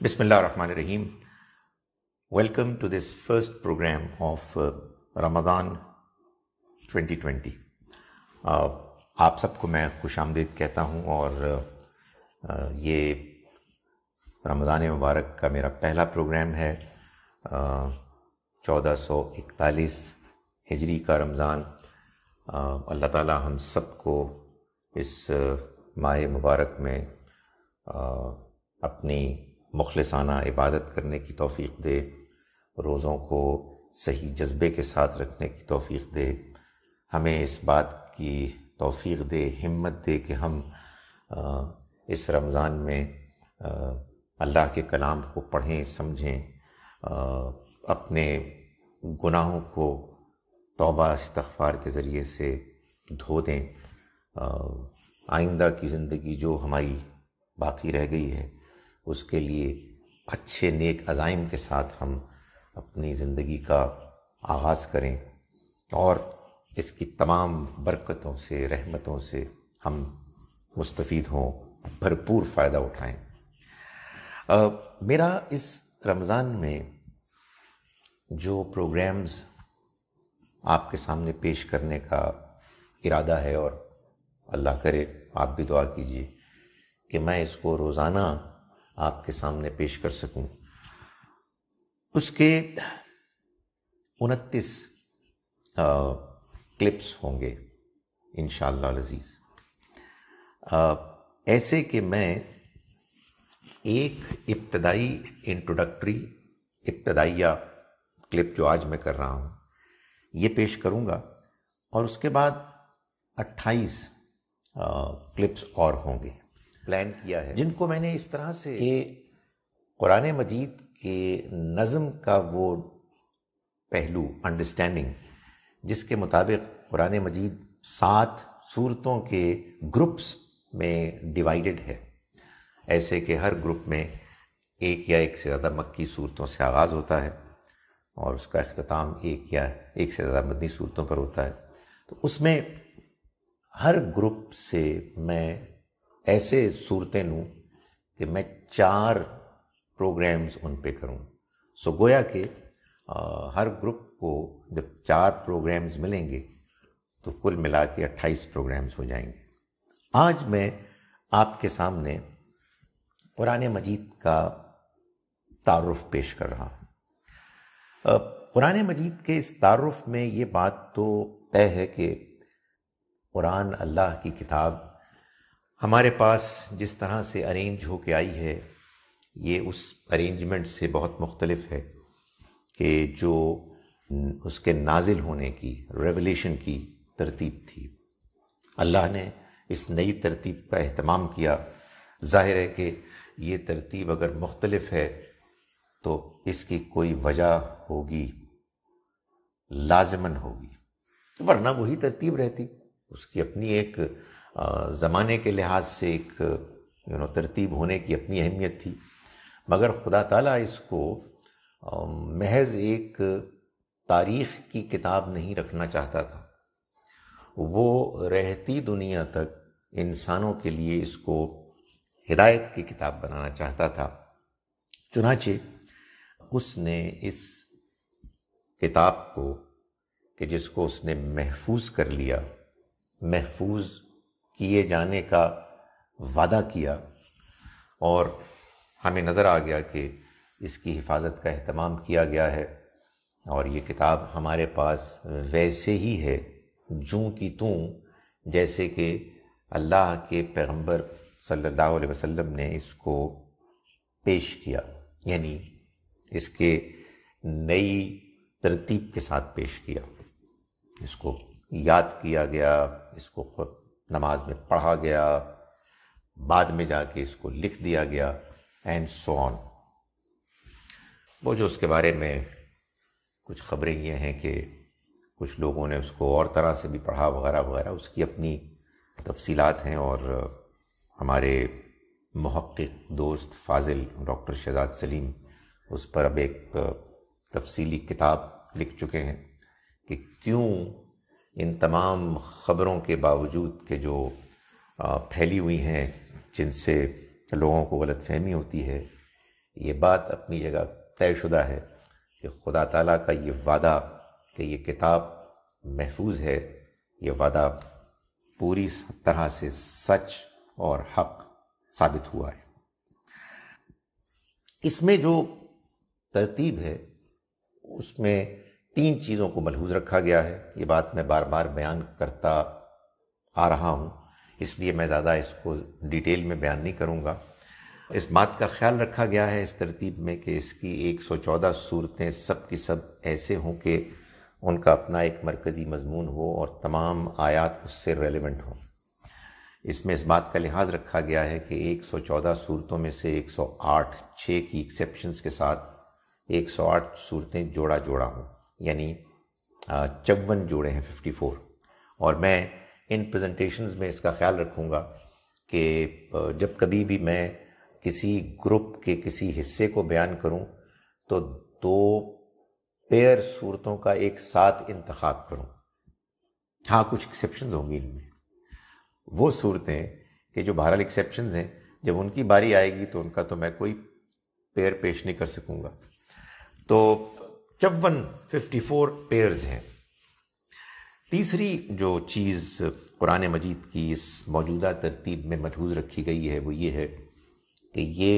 Bismillah ar-Rahman ar-Rahim. Welcome to this first program of uh, Ramadan 2020. Uh, आप सबको मैं खुश कहता हूँ और uh, uh, ये रमज़ान मुबारक का मेरा पहला प्रोग्राम है uh, चौदह सौ हिजरी का रमज़ान uh, अल्लाह ताला हम सबको इस माह मुबारक में अपनी मुखलसाना इबादत करने की तोफ़ी दे रोज़ों को सही जज्बे के साथ रखने की तोफ़ी दे हमें इस बात की तोफ़ी दे हिम्मत दे कि हम इस रमज़ान में अल्लाह के कलाम को पढ़ें समझें अपने गुनाहों को तोबा इस्तफ़ार के ज़रिए से धो दें आइंदा की ज़िंदगी जो हमारी बाकी रह गई है उसके लिए अच्छे नेक अज़ाइम के साथ हम अपनी ज़िंदगी का आगाज़ करें और इसकी तमाम बरकतों से रहमतों से हम मुस्तफ़ हों भरपूर फ़ायदा उठाएं आ, मेरा इस रमज़ान में जो प्रोग्राम्स आपके सामने पेश करने का इरादा है और अल्लाह करे आप भी दुआ कीजिए कि मैं इसको रोज़ाना आपके सामने पेश कर सकूं उसके उनतीस क्लिप्स होंगे इन लजीज ऐसे कि मैं एक इब्तदाई इंट्रोडक्टरी इब्तदाइया क्लिप जो आज मैं कर रहा हूँ ये पेश करूँगा और उसके बाद 28 क्लिप्स और होंगे प्लान किया है जिनको मैंने इस तरह से कि कुरान मजीद के नज़म का वो पहलू अंडरस्टैंडिंग जिसके मुताबिक कुरान मजीद सात सूरतों के ग्रुप्स में डिवाइडेड है ऐसे कि हर ग्रुप में एक या एक से ज़्यादा मक्की सूरतों से आगाज़ होता है और उसका अख्ताम एक या एक से ज़्यादा मदनी सूरतों पर होता है तो उसमें हर ग्रुप से मैं ऐसे सूरतें ਨੂੰ कि मैं चार प्रोग्राम्स उन पे करूं सो गोया के हर ग्रुप को जब चार प्रोग्राम्स मिलेंगे तो कुल मिला के अट्ठाईस प्रोग्राम्स हो जाएंगे आज मैं आपके सामने कुरान मजीद का तारफ़ पेश कर रहा हूँ कुरान मजीद के इस तारफ़ में ये बात तो तय है कि कुरान अल्लाह की किताब हमारे पास जिस तरह से अरेंज होके आई है ये उस अरेंजमेंट से बहुत मुख्तलफ है कि जो उसके नाजिल होने की रेवलेशन की तरतीब थी अल्लाह ने इस नई तरतीब का अहतमाम किया ज़ाहिर है कि ये तरतीब अगर मुख्तलफ है तो इसकी कोई वजह होगी लाजमन होगी वरना वही तरतीब रहती उसकी अपनी एक ज़माने के लिहाज से एक यू नो तरतीब होने की अपनी अहमियत थी मगर खुदा ताला इसको महज एक तारीख़ की किताब नहीं रखना चाहता था वो रहती दुनिया तक इंसानों के लिए इसको हिदायत की किताब बनाना चाहता था चुनाचे उसने इस किताब को कि जिसको उसने महफूज कर लिया महफूज किए जाने का वादा किया और हमें नज़र आ गया कि इसकी हिफाजत का अहतमाम किया गया है और ये किताब हमारे पास वैसे ही है जूँ की तू जैसे कि अल्लाह के पैगंबर सल्लल्लाहु अलैहि वसल्लम ने इसको पेश किया यानी इसके नई तरतीब के साथ पेश किया इसको याद किया गया इसको नमाज में पढ़ा गया बाद में जाके इसको लिख दिया गया एंड सो ऑन वो जो उसके बारे में कुछ खबरें ये हैं कि कुछ लोगों ने उसको और तरह से भी पढ़ा वगैरह वगैरह उसकी अपनी तफसीलात हैं और हमारे महक़ दोस्त फाजिल डॉक्टर शहजाद सलीम उस पर अब एक तफसीली किताब लिख चुके हैं कि क्यों इन तमाम ख़बरों के बावजूद के जो फैली हुई हैं जिनसे लोगों को गलत फहमी होती है ये बात अपनी जगह तयशुदा है कि खुदा ताला का ये वादा कि ये किताब महफूज है ये वादा पूरी तरह से सच और हक साबित हुआ है इसमें जो तरतीब है उसमें तीन चीज़ों को मलहूज रखा गया है ये बात मैं बार बार बयान करता आ रहा हूँ इसलिए मैं ज़्यादा इसको डिटेल में बयान नहीं करूँगा इस बात का ख्याल रखा गया है इस तरतीब में कि इसकी 114 सूरतें सब की सब ऐसे हों कि उनका अपना एक मरकज़ी मजमून हो और तमाम आयात उससे रेलिवेंट हों इसमें इस बात का लिहाज रखा गया है कि 114 सूरतों में से 108 सौ की एक्सेप्शंस के साथ 108 सूरतें जोड़ा जोड़ा हों यानी चौवन जोड़े हैं 54 और मैं इन प्रेजेंटेशंस में इसका ख्याल रखूँगा कि जब कभी भी मैं किसी ग्रुप के किसी हिस्से को बयान करूँ तो दो पेयर सूरतों का एक साथ इंतखब करूँ हाँ कुछ एक्सेप्शन होंगी इनमें वो सूरतें कि जो बहरहाल एक्सेप्शन हैं जब उनकी बारी आएगी तो उनका तो मैं कोई पेयर पेश नहीं कर सकूँगा तो चौवन फिफ्टी फोर पेयर्स हैं तीसरी जो चीज़ कुरान मजीद की इस मौजूदा तरतीब में मजहूज़ रखी गई है वो ये है कि ये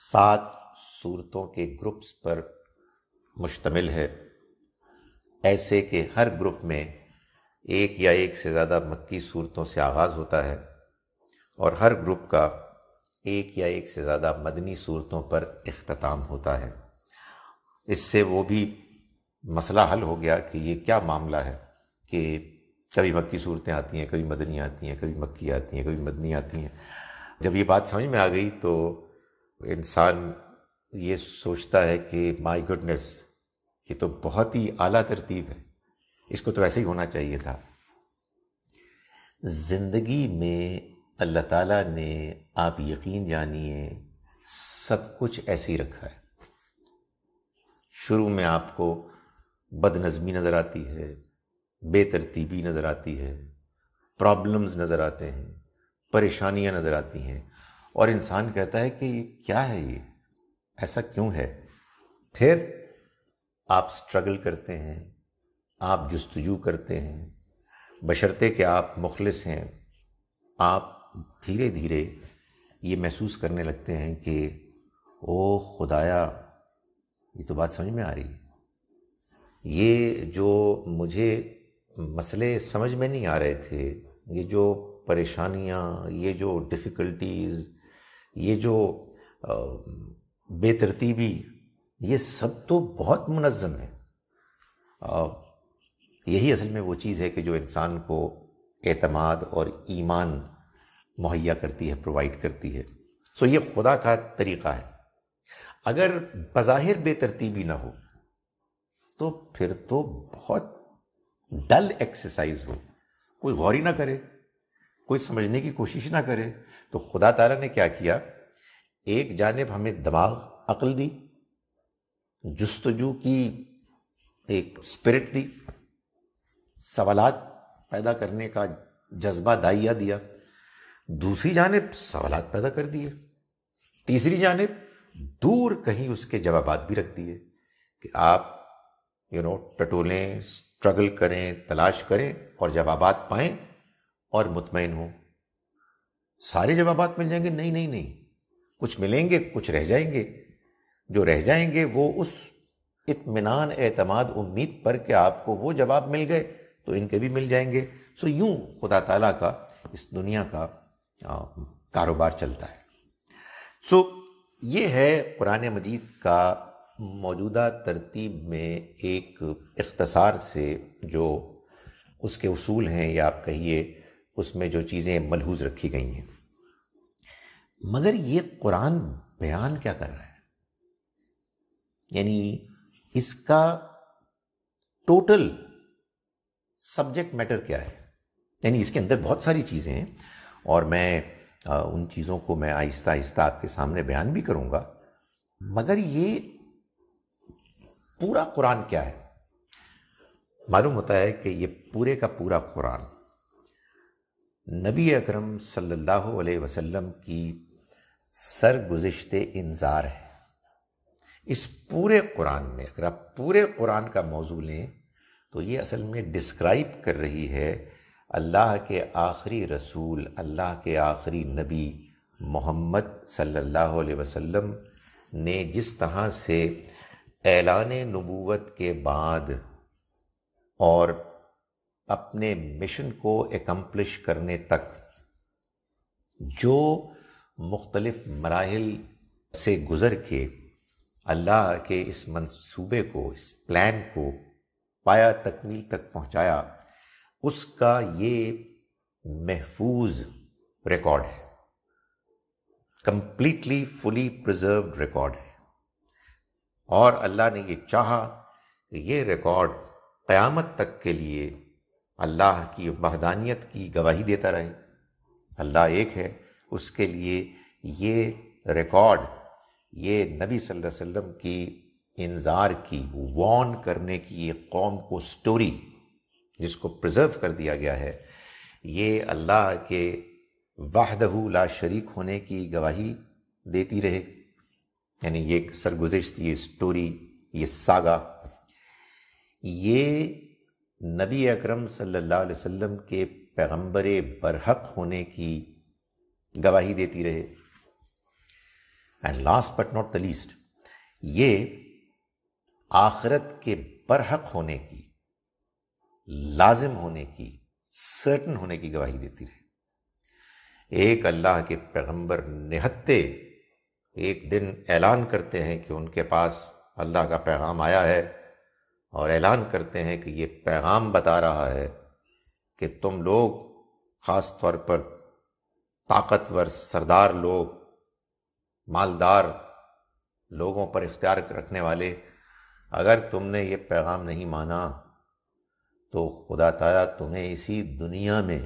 सात सूरतों के ग्रुप्स पर मुश्तमिल है ऐसे कि हर ग्रुप में एक या एक से ज़्यादा मक्की सूरतों से आगाज़ होता है और हर ग्रुप का एक या एक से ज़्यादा मदनी सूरतों पर अख्ताम होता है इससे वो भी मसला हल हो गया कि ये क्या मामला है कि कभी मक्की सूरतें आती हैं कभी मदनी आती हैं कभी मक्की आती हैं कभी मदनी आती हैं जब ये बात समझ में आ गई तो इंसान ये सोचता है कि माय गुडनेस ये तो बहुत ही आला तरतीब है इसको तो ऐसे ही होना चाहिए था ज़िंदगी में अल्लाह ताला ने आप यकीन जानिए सब कुछ ऐसे ही रखा है शुरू में आपको बदनज़मी नज़र आती है बेतरतीबी नज़र आती है प्रॉब्लम्स नज़र आते हैं परेशानियां नज़र आती हैं और इंसान कहता है कि ये क्या है ये ऐसा क्यों है फिर आप स्ट्रगल करते हैं आप जस्तजू करते हैं बशर्ते कि आप मुखलिस हैं आप धीरे धीरे ये महसूस करने लगते हैं कि ओ खुदाया ये तो बात समझ में आ रही है ये जो मुझे मसले समझ में नहीं आ रहे थे ये जो परेशानियाँ ये जो डिफ़िकल्टीज़ ये जो बेतरतीबी ये सब तो बहुत मुनज़म है यही असल में वो चीज़ है कि जो इंसान को एतमाद और ईमान मुहैया करती है प्रोवाइड करती है सो ये खुदा का तरीक़ा है अगर बज़ाहिर बेतरतीबी ना हो तो फिर तो बहुत डल एक्सरसाइज हो कोई गौरी ना करे कोई समझने की कोशिश ना करे तो खुदा तारा ने क्या किया एक जानब हमें दिमाग अकल दी जस्तजू की एक स्पिरिट दी सवालात पैदा करने का जज्बा दाइया दिया दूसरी जानब सवालात पैदा कर दिए तीसरी जानब दूर कहीं उसके जवाब भी रख दिए कि आप यू नो टटोलें स्ट्रगल करें तलाश करें और जवाब पाएं और मुतमिन हों सारे जवाब मिल जाएंगे नहीं नहीं नहीं कुछ मिलेंगे कुछ रह जाएंगे जो रह जाएंगे वो उस इतमान एतमाद उम्मीद पर कि आपको वो जवाब मिल गए तो इनके भी मिल जाएंगे सो यूं खुदा ताला का इस दुनिया का कारोबार चलता है सो ये है कुरान मजीद का मौजूदा तरतीब में एक इख्तसार से जो उसके असूल हैं या आप कहिए उसमें जो चीज़ें मलहूज रखी गई हैं मगर ये कुरान बयान क्या कर रहा है यानी इसका टोटल सब्जेक्ट मैटर क्या है यानी इसके अंदर बहुत सारी चीज़ें हैं और मैं उन चीज़ों को मैं आहिस्ता आहिस्ता आपके सामने बयान भी करूँगा मगर ये पूरा कुरान क्या है मालूम होता है कि ये पूरे का पूरा कुरान नबी अकरम सल्लल्लाहु अलैहि वसल्लम की सरगुजश्त इंजार है इस पूरे कुरान में अगर आप पूरे कुरान का मौजू लें तो ये असल में डिस्क्राइब कर रही है अल्लाह के आखिरी रसूल अल्लाह के आखिरी नबी मोहम्मद सल्लल्लाहु अलैहि वसल्लम ने जिस तरह से ऐलान नबूवत के बाद और अपने मिशन को एकम्पलिश करने तक जो मुख्तलफ़ मराहल से गुज़र के अल्लाह के इस मंसूबे को इस प्लान को पाया तकमील तक पहुँचाया उसका ये महफूज रिकॉर्ड है कंप्लीटली फुली प्रिजर्व रिकॉर्ड है और अल्लाह ने ये चाहा कि ये रिकॉर्ड क़यामत तक के लिए अल्लाह की वहदानियत की गवाही देता रहे अल्लाह एक है उसके लिए ये रिकॉर्ड ये नबी सल्लल्लाहु अलैहि वसल्लम की इंजार की वॉन करने की ये कौम को स्टोरी जिसको प्रिजर्व कर दिया गया है ये अल्लाह के वाहदहु ला शरीक होने की गवाही देती रहे यानी ये सरगुजश्त ये स्टोरी ये सागा ये नबी अकरम सल्लल्लाहु अलैहि वसल्लम के पैगम्बर बरहक होने की गवाही देती रहे and last but not the least ये आखरत के बरहक होने की लाजिम होने की सर्टन होने की गवाही देती रहे एक अल्लाह के पैगंबर निहत्ते एक दिन ऐलान करते हैं कि उनके पास अल्लाह का पैगाम आया है और ऐलान करते हैं कि ये पैगाम बता रहा है कि तुम लोग ख़ास तौर पर ताकतवर सरदार लोग मालदार लोगों पर इख्तियार रखने वाले अगर तुमने ये पैगाम नहीं माना तो खुदा तारा तुम्हें इसी दुनिया में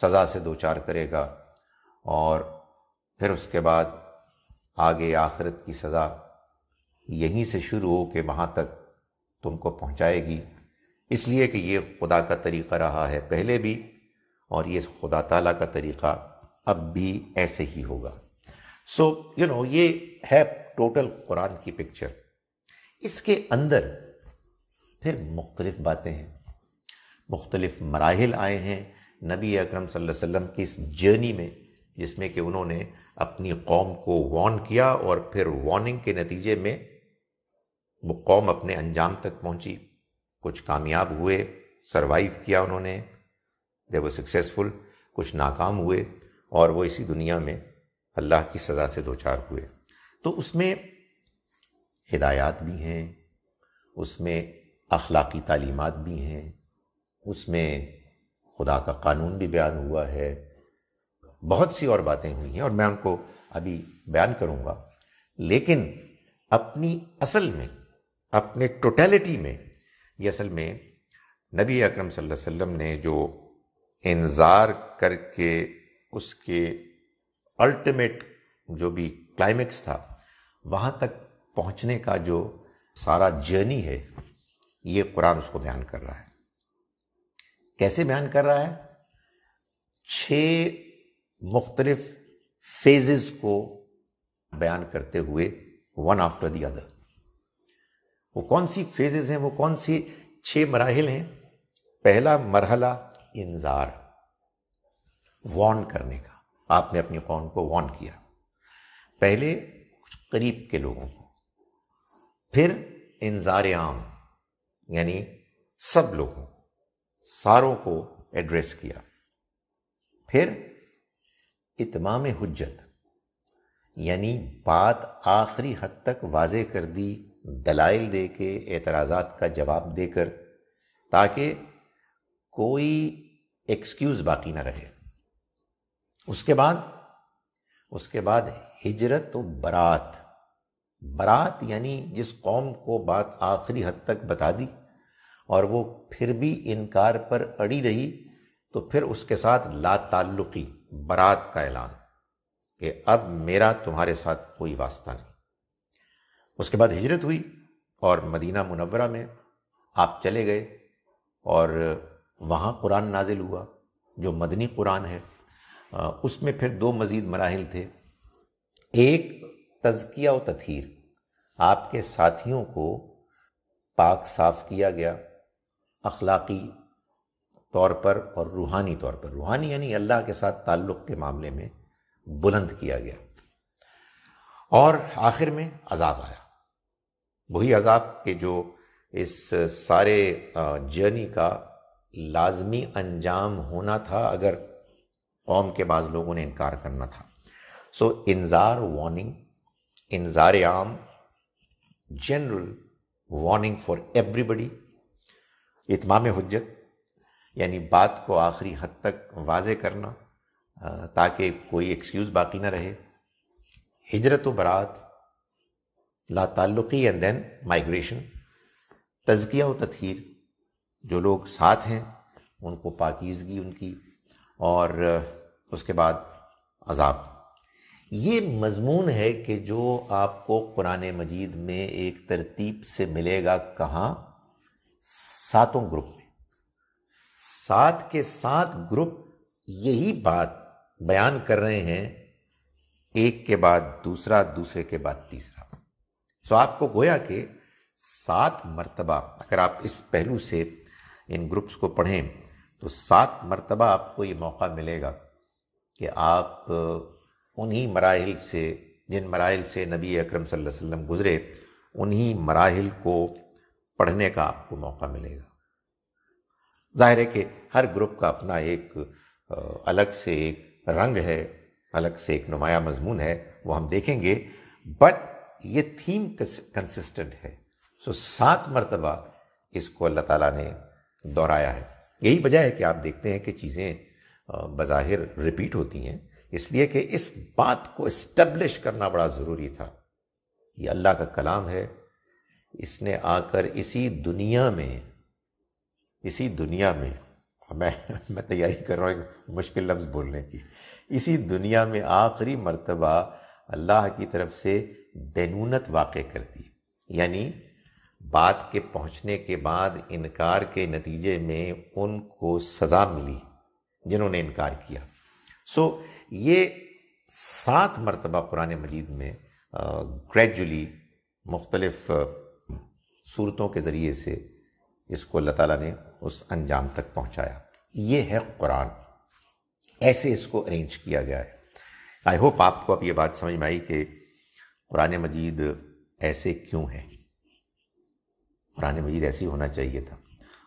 सज़ा से दो चार करेगा और फिर उसके बाद आगे आखिरत की सज़ा यहीं से शुरू हो के वहाँ तक तुमको पहुँचाएगी इसलिए कि ये खुदा का तरीक़ा रहा है पहले भी और ये खुदा ताला का तरीक़ा अब भी ऐसे ही होगा सो यू नो ये है टोटल कुरान की पिक्चर इसके अंदर फिर मुख्तलिफ़ बातें हैं मुख्तलिफ़ मराहल आए हैं नबी अकरम वसल्लम की इस जर्नी में जिसमें कि उन्होंने अपनी कौम को वार्न किया और फिर वार्निंग के नतीजे में वो कौम अपने अंजाम तक पहुंची कुछ कामयाब हुए सरवाइव किया उन्होंने दे वो सक्सेसफुल कुछ नाकाम हुए और वो इसी दुनिया में अल्लाह की सज़ा से दो चार हुए तो उसमें हिदायत भी हैं उसमें अखलाकी तालीमत भी हैं उसमें खुदा का कानून भी बयान हुआ है बहुत सी और बातें हुई हैं और मैं उनको अभी बयान करूँगा लेकिन अपनी असल में अपने टोटलिटी में ये असल में नबी अकरम सल्लल्लाहु अलैहि वसल्लम ने जो इंतज़ार करके उसके अल्टीमेट जो भी क्लाइमेक्स था वहाँ तक पहुँचने का जो सारा जर्नी है ये कुरान उसको बयान कर रहा है कैसे बयान कर रहा है छह मुख्तलिफ फेजेस को बयान करते हुए वन आफ्टर दी अदर वो कौन सी फेजेज हैं वो कौन सी छह मराहल हैं पहला मरहला इंजार वॉन करने का आपने अपनी कौन को वॉन किया पहले कुछ करीब के लोगों को फिर इंजार आम यानी सब लोगों सारों को एड्रेस किया फिर इतमाम हजत यानी बात आखिरी हद तक वाजे कर दी दलाइल दे के एतराज का जवाब देकर ताकि कोई एक्सक्यूज़ बाकी ना रहे उसके बाद उसके बाद हिजरत व तो बरात बरात यानी जिस कौम को बात आखिरी हद तक बता दी और वो फिर भी इनकार पर अड़ी रही तो फिर उसके साथ ला ताल्लुकी बरात का ऐलान कि अब मेरा तुम्हारे साथ कोई वास्ता नहीं उसके बाद हिजरत हुई और मदीना मुनवरा में आप चले गए और वहाँ कुरान नाजिल हुआ जो मदनी कुरान है उसमें फिर दो मज़ीद मराहल थे एक तजकिया व तथहर आपके साथियों को पाक साफ किया गया अखलाकी तौर पर और रूहानी तौर पर रूहानी यानी अल्लाह के साथ ताल्लुक़ के मामले में बुलंद किया गया और आखिर में अजाब आया वही अजाब के जो इस सारे जर्नी का लाजमी अंजाम होना था अगर कौम के बाद लोगों ने इनकार करना था सो इंजार warning in Zaryam, general warning for everybody इतमाम हजत यानी बात को आखिरी हद तक वाज करना ताकि कोई एक्सक्यूज़ बाकी ना रहे हजरत व बरात ला ताल्लुकी एंड देन माइग्रेशन तजकिया व तथहर जो लोग साथ हैं उनको पाकिजगी उनकी और उसके बाद अजाब ये मजमून है कि जो आपको कुरान मजीद में एक तरतीब से मिलेगा कहाँ सातों ग्रुप में सात के सात ग्रुप यही बात बयान कर रहे हैं एक के बाद दूसरा दूसरे के बाद तीसरा सो तो आपको गोया कि सात मरतबा अगर आप इस पहलू से इन ग्रुप्स को पढ़ें तो सात मरतबा आपको ये मौका मिलेगा कि आप उन्हीं मराहल से जिन मराहल से नबी अकरम सल्लल्लाहु अलैहि वसल्लम गुज़रे उन्हीं मराहल को पढ़ने का आपको मौका मिलेगा ज़ाहिर है कि हर ग्रुप का अपना एक अलग से एक रंग है अलग से एक नुमाया मजमून है वो हम देखेंगे बट ये थीम कंसिस्टेंट है सो सात मरतबा इसको अल्लाह ताला ने दोहराया है यही वजह है कि आप देखते हैं कि चीज़ें बज़ाहिर रिपीट होती हैं इसलिए कि इस बात को इस्टेब्लिश करना बड़ा ज़रूरी था ये अल्लाह का कलाम है इसने आकर इसी दुनिया में इसी दुनिया में मैं मैं तैयारी कर रहा हूँ एक मुश्किल लफ्ज़ बोलने की इसी दुनिया में आखिरी मर्तबा अल्लाह की तरफ से बैनूनत वाक़ कर दी यानी बात के पहुँचने के बाद इनकार के नतीजे में उनको सज़ा मिली जिन्होंने इनकार किया सो so, ये सात मरतबा कुरान मजीद में ग्रेजुअली मुख्तलफ़ सूरतों के ज़रिए से इसको अल्लाह ताला ने उस अंजाम तक पहुँचाया ये है कुरान ऐसे इसको अरेंज किया गया है आई होप आपको अब ये बात समझ में आई कि कुरान मजीद ऐसे क्यों है कुरान मजीद ऐसे ही होना चाहिए था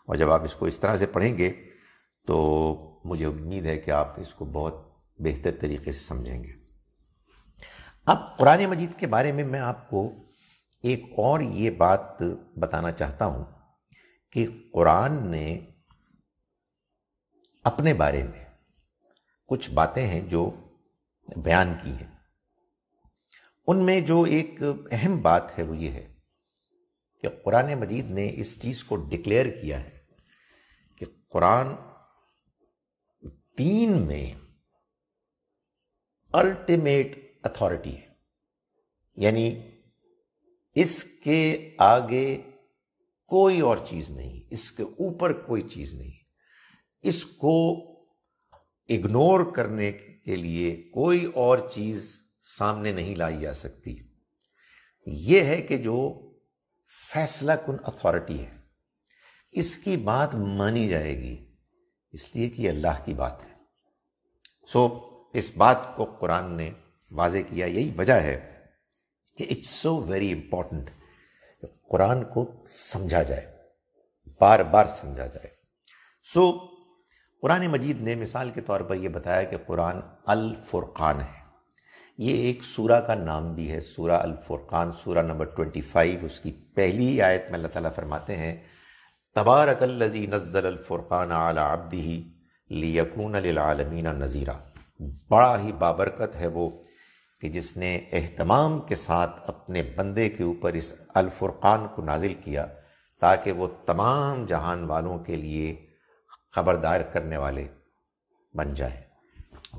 और जब आप इसको इस तरह से पढ़ेंगे तो मुझे उम्मीद है कि आप इसको बहुत बेहतर तरीके से समझेंगे अब कुरान मजीद के बारे में मैं आपको एक और ये बात बताना चाहता हूँ कि कुरान ने अपने बारे में कुछ बातें हैं जो बयान की हैं उनमें जो एक अहम बात है वो ये है कि कुरान मजीद ने इस चीज़ को डिक्लेयर किया है कि कुरान तीन में अल्टीमेट अथॉरिटी है यानी इसके आगे कोई और चीज नहीं इसके ऊपर कोई चीज नहीं इसको इग्नोर करने के लिए कोई और चीज सामने नहीं लाई जा सकती यह है कि जो फैसला कुन अथॉरिटी है इसकी बात मानी जाएगी इसलिए कि अल्लाह की बात है सो so, इस बात को कुरान ने वाजे किया यही वजह है कि इट्स सो वेरी इंपॉर्टेंट कुरान को समझा जाए बार बार समझा जाए सो so, कुरान मजीद ने मिसाल के तौर पर यह बताया कि कुरान अल फुरक़ान है ये एक सूरा का नाम भी है सूरा अल फुरक़ान सूरा नंबर ट्वेंटी फाइव उसकी पहली आयत में अल्लाह ताला फरमाते हैं तबारकल्लजी नज़ल फुरकान आला अब्दी लियकून ललमीना नज़ीरा बड़ा ही बाबरकत है वो कि जिसने अहतमाम के साथ अपने बंदे के ऊपर इस अलफुर्क़ान को नाजिल किया ताकि वो तमाम जहान वालों के लिए खबरदार करने वाले बन जाए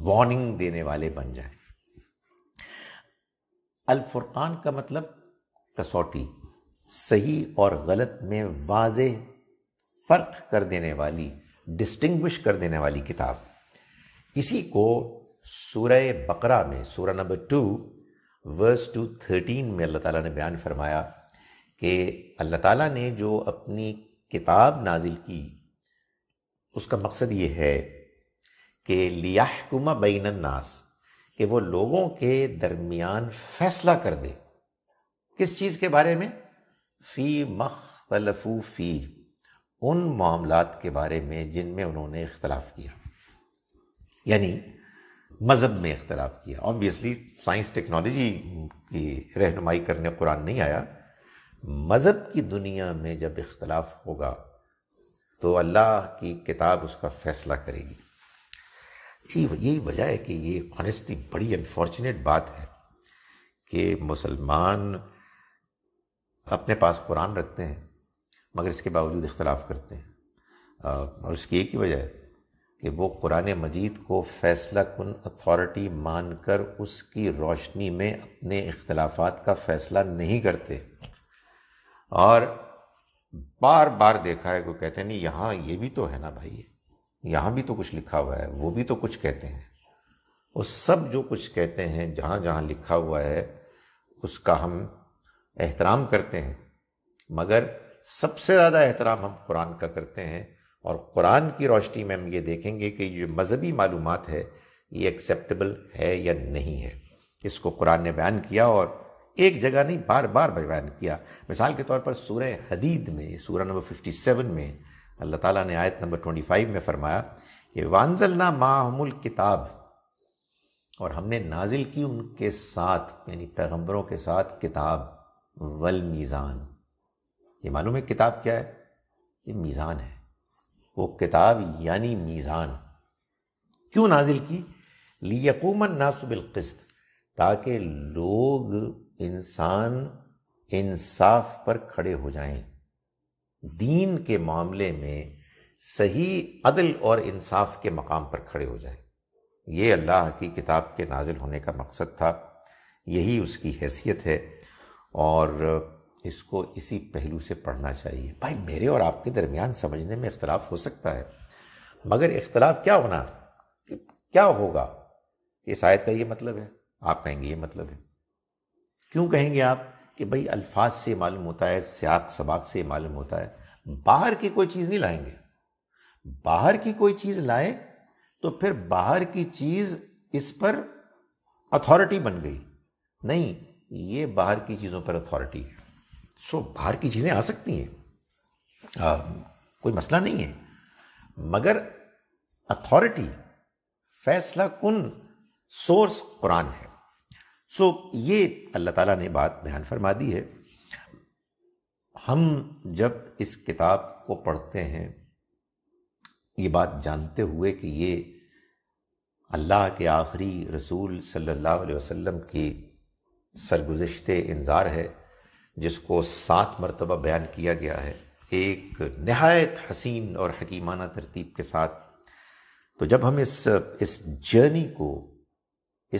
वार्निंग देने वाले बन जाए अलफुर्क़ान का मतलब कसौटी सही और गलत में वाज फ़र्क कर देने वाली डिस्टिंग्विश कर देने वाली किताब इसी को सूरह बकरा में सूरह number two verse two thirteen में अल्लाह ताला ने बयान फरमाया कि अल्लाह ताला ने जो अपनी किताब नाजिल की उसका मकसद ये है कि लियाकुमा बैन नास कि वो लोगों के दरमियान फैसला कर दे किस चीज़ के बारे में फ़ी मख्तलफू फ़ी उन मामलात के बारे में जिनमें उन्होंने इख्तलाफ किया यानी मज़हब में इख्तलाफ किया ऑब्वियसली साइंस टेक्नोलॉजी की रहनुमाई करने कुरान नहीं आया मज़हब की दुनिया में जब इख्तलाफ होगा तो अल्लाह की किताब उसका फ़ैसला करेगी यही यही वजह है कि ये ऑनेस्टली बड़ी अनफॉर्चुनेट बात है कि मुसलमान अपने पास कुरान रखते हैं मगर इसके बावजूद इख्तलाफ करते हैं और इसकी एक ही वजह है कि वो कुरान मजीद को फ़ैसला कन अथॉरिटी मान कर उसकी रोशनी में अपने इख्तलाफात का फ़ैसला नहीं करते और बार बार देखा है को कहते हैं नहीं यहाँ ये भी तो है ना भाई यहाँ भी तो कुछ लिखा हुआ है वो भी तो कुछ कहते हैं वो सब जो कुछ कहते हैं जहाँ जहाँ लिखा हुआ है उसका हम एहतराम करते हैं मगर सबसे ज़्यादा एहतराम हम कुरान का करते हैं और कुरान की रोशनी में हम ये देखेंगे कि जो मजहबी मालूम है ये एक्सेप्टेबल है या नहीं है इसको कुरान ने बयान किया और एक जगह नहीं बार बार बयान किया मिसाल के तौर पर सूर्य हदीद में सूर्य नंबर 57 में अल्लाह ताला ने आयत नंबर 25 में फरमाया कि वानजलना माहमुल किताब और हमने नाजिल की उनके साथ यानी पैगम्बरों के साथ किताब वल मीज़ान ये मालूम है किताब क्या है ये मीज़ान है वो किताब यानी मीज़ान क्यों नाजिल की लियकूमन नासुबिलकस्त ताकि लोग इंसान इंसाफ पर खड़े हो जाएं दीन के मामले में सही अदल और इंसाफ के मकाम पर खड़े हो जाएं ये अल्लाह की किताब के नाजिल होने का मकसद था यही उसकी हैसियत है और इसको इसी पहलू से पढ़ना चाहिए भाई मेरे और आपके दरमियान समझने में इख्तलाफ हो सकता है मगर इख्तलाफ क्या होना क्या होगा इस आयत का ये मतलब है आप कहेंगे ये मतलब है क्यों कहेंगे आप कि भाई अल्फाज से मालूम होता है सियाक सबाक से मालूम होता है बाहर की कोई चीज़ नहीं लाएंगे बाहर की कोई चीज़ लाए तो फिर बाहर की चीज़ इस पर अथॉरिटी बन गई नहीं ये बाहर की चीज़ों पर अथॉरिटी है सो बाहर की चीज़ें आ सकती हैं कोई मसला नहीं है मगर अथॉरिटी फैसला कन सोर्स कुरान है सो ये अल्लाह ताला ने बात बयान फरमा दी है हम जब इस किताब को पढ़ते हैं ये बात जानते हुए कि ये अल्लाह के आखिरी रसूल सल्लल्लाहु अलैहि वसल्लम की सरगुजशत इंजार है जिसको सात मरतबा बयान किया गया है एक नहायत हसीन और हकीमाना तरतीब के साथ तो जब हम इस इस जर्नी को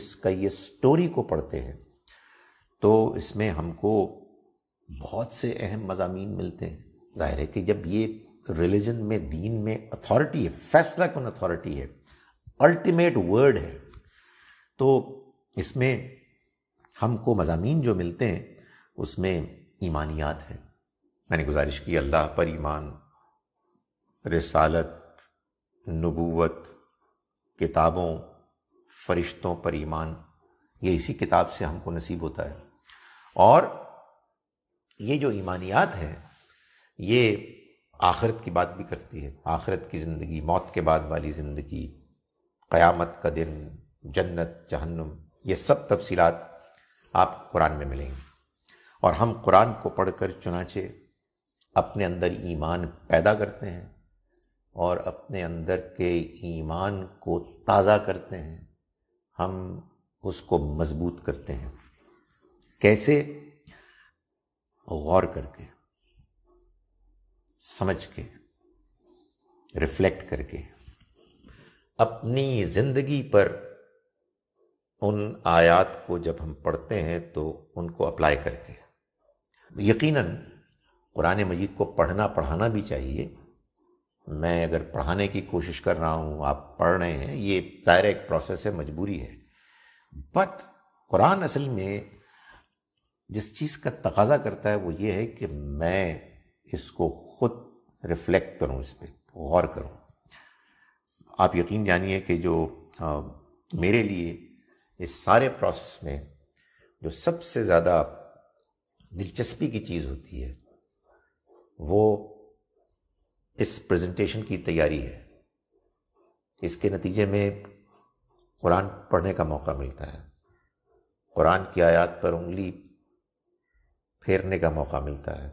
इसका ये स्टोरी को पढ़ते हैं तो इसमें हमको बहुत से अहम मजामी मिलते हैं जाहिर है कि जब ये रिलीजन में दीन में अथॉरिटी है फैसला कौन अथॉरिटी है अल्टीमेट वर्ड है तो इसमें हमको मजामी जो मिलते हैं उसमें ईमानियात है मैंने गुजारिश की अल्लाह पर ईमान रसालत नबूवत किताबों फरिश्तों पर ईमान ये इसी किताब से हमको नसीब होता है और ये जो ईमानियात है ये आखिरत की बात भी करती है आखिरत की ज़िंदगी मौत के बाद वाली ज़िंदगी क़यामत का दिन जन्नत जहन्नुम ये सब तफसीलात आप कुरान में मिलेंगी और हम कुरान को पढ़कर चुनाचे अपने अंदर ईमान पैदा करते हैं और अपने अंदर के ईमान को ताज़ा करते हैं हम उसको मजबूत करते हैं कैसे गौर करके समझ के रिफ्लेक्ट करके अपनी ज़िंदगी पर उन आयात को जब हम पढ़ते हैं तो उनको अप्लाई करके यकीनन कुरान मजीद को पढ़ना पढ़ाना भी चाहिए मैं अगर पढ़ाने की कोशिश कर रहा हूँ आप पढ़ रहे हैं ये दायरे एक प्रोसेस है मजबूरी है बट कुरान असल में जिस चीज़ का तकाजा करता है वो ये है कि मैं इसको खुद रिफ्लेक्ट करूँ इस पर गौर करूँ आप यकीन जानिए कि जो आ, मेरे लिए इस सारे प्रोसेस में जो सबसे ज़्यादा दिलचस्पी की चीज़ होती है वो इस प्रेजेंटेशन की तैयारी है इसके नतीजे में कुरान पढ़ने का मौका मिलता है कुरान की आयत पर उंगली फेरने का मौका मिलता है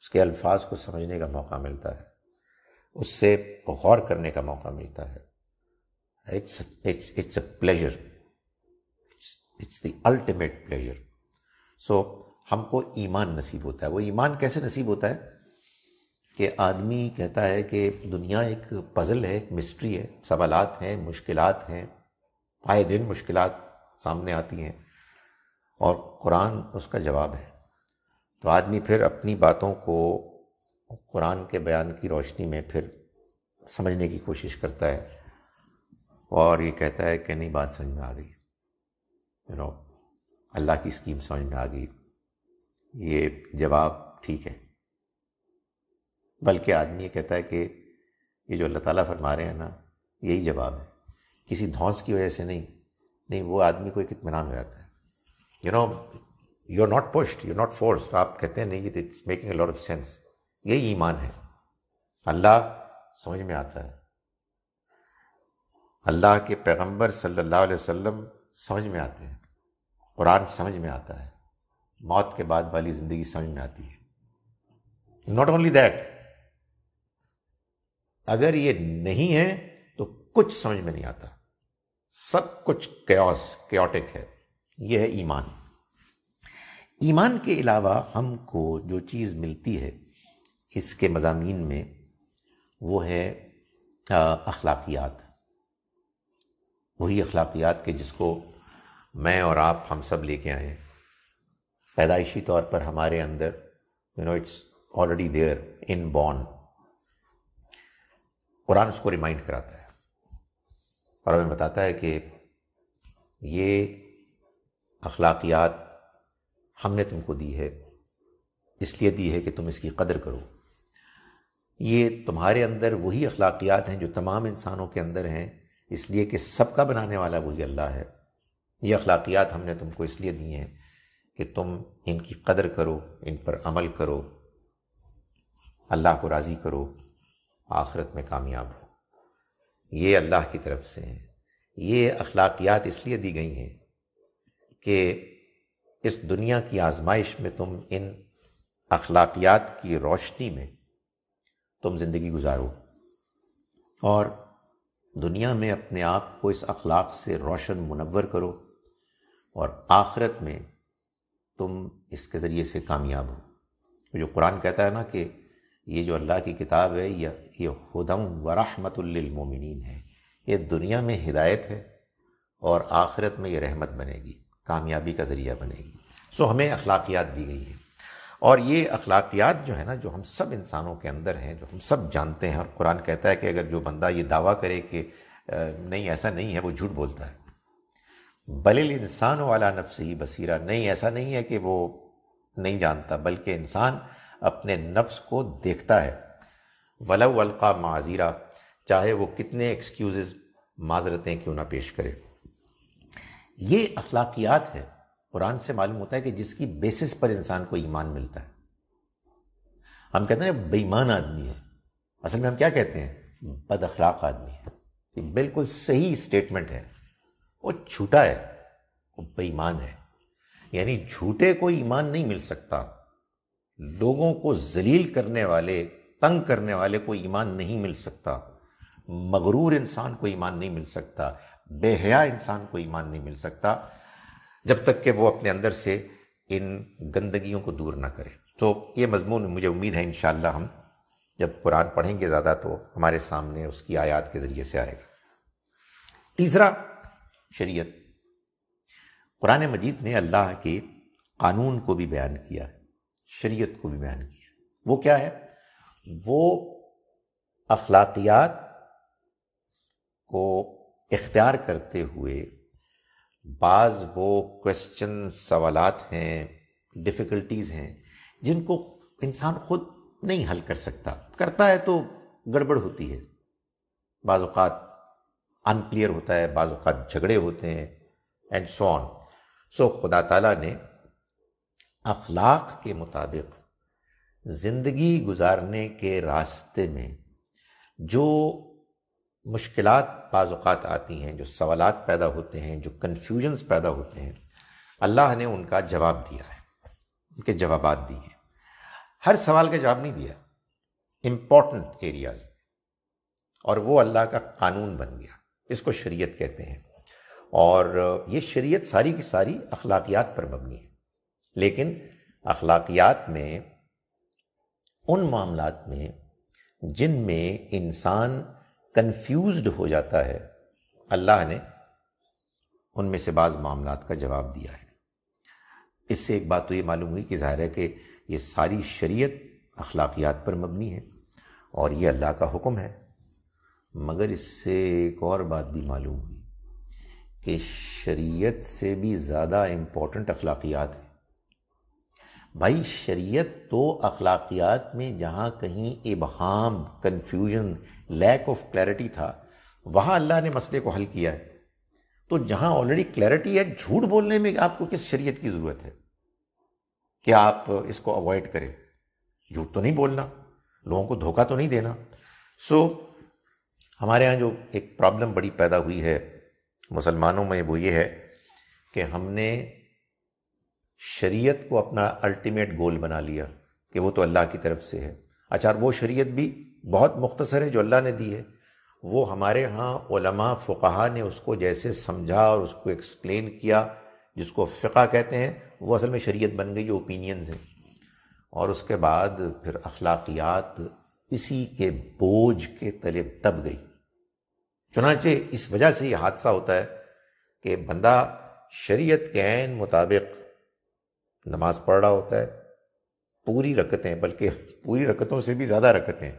उसके अल्फाज को समझने का मौका मिलता है उससे गौर करने का मौका मिलता है it's it's it's a pleasure it's the ultimate pleasure so हमको ईमान नसीब होता है वो ईमान कैसे नसीब होता है कि आदमी कहता है कि दुनिया एक पज़ल है एक मिस्ट्री है सवालत हैं मुश्किल हैं आए दिन मुश्किल सामने आती हैं और कुरान उसका जवाब है तो आदमी फिर अपनी बातों को कुरान के बयान की रोशनी में फिर समझने की कोशिश करता है और ये कहता है कि नहीं बात समझ में आ गई यू नो अल्लाह की स्कीम समझ में आ गई ये जवाब ठीक है बल्कि आदमी ये कहता है कि ये जो अल्लाह ताला फरमा रहे हैं ना यही जवाब है किसी धौंस की वजह से नहीं नहीं वो आदमी को एक इतमान हो जाता है you know you are not pushed you not force आप कहते हैं नहीं it's making a lot of sense यही ईमान है अल्लाह समझ में आता है अल्लाह के पैगंबर सल्लल्लाहु अलैहि वसल्लम समझ में आते हैं कुरान समझ में आता है मौत के बाद वाली जिंदगी समझ में आती है नॉट ओनली दैट अगर ये नहीं है तो कुछ समझ में नहीं आता सब कुछ क्योस क्योटिक है यह है ईमान ईमान के अलावा हमको जो चीज़ मिलती है इसके मजामी में वो है अखलाकियात वही अखलाकियात के जिसको मैं और आप हम सब लेके आए हैं पैदाइशी तौर पर हमारे अंदर you know it's already there in born कुरान उसको रिमाइंड कराता है और हमें बताता है कि ये अखलाकियात हमने तुमको दी है इसलिए दी है कि तुम इसकी कदर करो ये तुम्हारे अंदर वही अखलाकियात हैं जो तमाम इंसानों के अंदर हैं इसलिए कि सबका बनाने वाला वही अल्लाह है ये अखलाकियात हमने तुमको इसलिए दिए हैं कि तुम इनकी कदर करो इन पर अमल करो अल्लाह को राज़ी करो आखरत में कामयाब हो ये अल्लाह की तरफ से हैं ये अखलाकियात इसलिए दी गई हैं कि इस दुनिया की आजमाइश में तुम इन अखलाकियात की रोशनी में तुम ज़िंदगी गुजारो और दुनिया में अपने आप को इस अखलाक से रोशन मुनवर करो और आखरत में तुम इसके ज़रिए से कामयाब हो तो जो कुरान कहता है ना कि ये जो अल्लाह की किताब है या ये हदम व रहमतमिन है ये दुनिया में हिदायत है और आखिरत में ये रहमत बनेगी कामयाबी का ज़रिया बनेगी सो हमें अखलाकियात दी गई है और ये अखलाकियात जो है ना जो हम सब इंसानों के अंदर हैं जो हम सब जानते हैं और कुरान कहता है कि अगर जो बंदा ये दावा करे कि नहीं ऐसा नहीं है वो झूठ बोलता है बलिल इंसान वाला नफ्स ही बसीरा नहीं ऐसा नहीं है कि वो नहीं जानता बल्कि इंसान अपने नफ्स को देखता है वलव अलका माजीरा चाहे वो कितने एक्सक्यूज़ माजरतें क्यों ना पेश करे ये अखलाकियात है कुरान से मालूम होता है कि जिसकी बेसिस पर इंसान को ईमान मिलता है हम कहते हैं बेईमान आदमी है असल में हम क्या कहते हैं बद अखलाक आदमी है ये बिल्कुल सही स्टेटमेंट है वो छूटा है वो बेईमान है यानी झूठे को ईमान नहीं मिल सकता लोगों को जलील करने वाले तंग करने वाले को ईमान नहीं मिल सकता मगरूर इंसान को ईमान नहीं मिल सकता बेहया इंसान को ईमान नहीं मिल सकता जब तक कि वो अपने अंदर से इन गंदगियों को दूर ना करे तो ये मजमून मुझे उम्मीद है इन हम जब कुरान पढ़ेंगे ज़्यादा तो हमारे सामने उसकी आयात के ज़रिए से आएगा तीसरा शरीयत कुरान मजीद ने अल्लाह के कानून को भी बयान किया है शरीयत को भी बयान किया वो क्या है वो अखलाकियात को इख्तियार करते हुए बाज़ वो क्वेश्चन सवालत हैं डिफ़िकल्टीज़ हैं जिनको इंसान खुद नहीं हल कर सकता करता है तो गड़बड़ होती है बाज़ात अनक्लियर होता है बाजा झगड़े होते हैं एंड सो ऑन सो खुदा ताला ने अखलाक के मुताबिक ज़िंदगी गुजारने के रास्ते में जो मुश्किल बाज़ात आती हैं जो सवाल पैदा होते हैं जो कन्फ्यूजन्स पैदा होते हैं अल्लाह ने उनका जवाब दिया है उनके जवाब दिए हैं हर सवाल का जवाब नहीं दिया इम्पॉर्टेंट एरियाज और वो अल्लाह का कानून बन गया इसको शरीयत कहते हैं और ये शरीयत सारी की सारी अखलाकियात पर मबनी है लेकिन अखलाकियात में उन मामलों में जिनमें इंसान कंफ्यूज हो जाता है अल्लाह ने उनमें से बाज़ मामला का जवाब दिया है इससे एक बात तो ये मालूम हुई कि ज़ाहिर है कि ये सारी शरीयत अखलाकियात पर मबनी है और ये अल्लाह का हुक्म है मगर इससे एक और बात भी मालूम हुई कि शरीयत से भी ज़्यादा इम्पोर्टेंट अखलाकियात है भाई शरीयत तो अखलाकियात में जहाँ कहीं इबहम कन्फ्यूजन लैक ऑफ क्लैरिटी था वहाँ अल्लाह ने मसले को हल किया है तो जहाँ ऑलरेडी क्लैरिटी है झूठ बोलने में आपको किस शरीयत की ज़रूरत है कि आप इसको अवॉइड करें झूठ तो नहीं बोलना लोगों को धोखा तो नहीं देना सो so, हमारे यहाँ जो एक प्रॉब्लम बड़ी पैदा हुई है मुसलमानों में वो ये है कि हमने शरीयत को अपना अल्टीमेट गोल बना लिया कि वो तो अल्लाह की तरफ से है अच्छा वो शरीयत भी बहुत मुख्तसर है जो अल्लाह ने दी है वो हमारे यहाँ उलमा फ़ुकाहा ने उसको जैसे समझा और उसको एक्सप्लेन किया जिसको फ़िका कहते हैं वो असल में शरीयत बन गई जो ओपिनियंस हैं और उसके बाद फिर अखलाकियात इसी के बोझ के तले दब गई चुनाचे इस वजह से यह हादसा होता है कि बंदा शरीयत के ऐन मुताबिक नमाज पढ़ रहा होता है पूरी रकतें बल्कि पूरी रकतों से भी ज़्यादा रकतें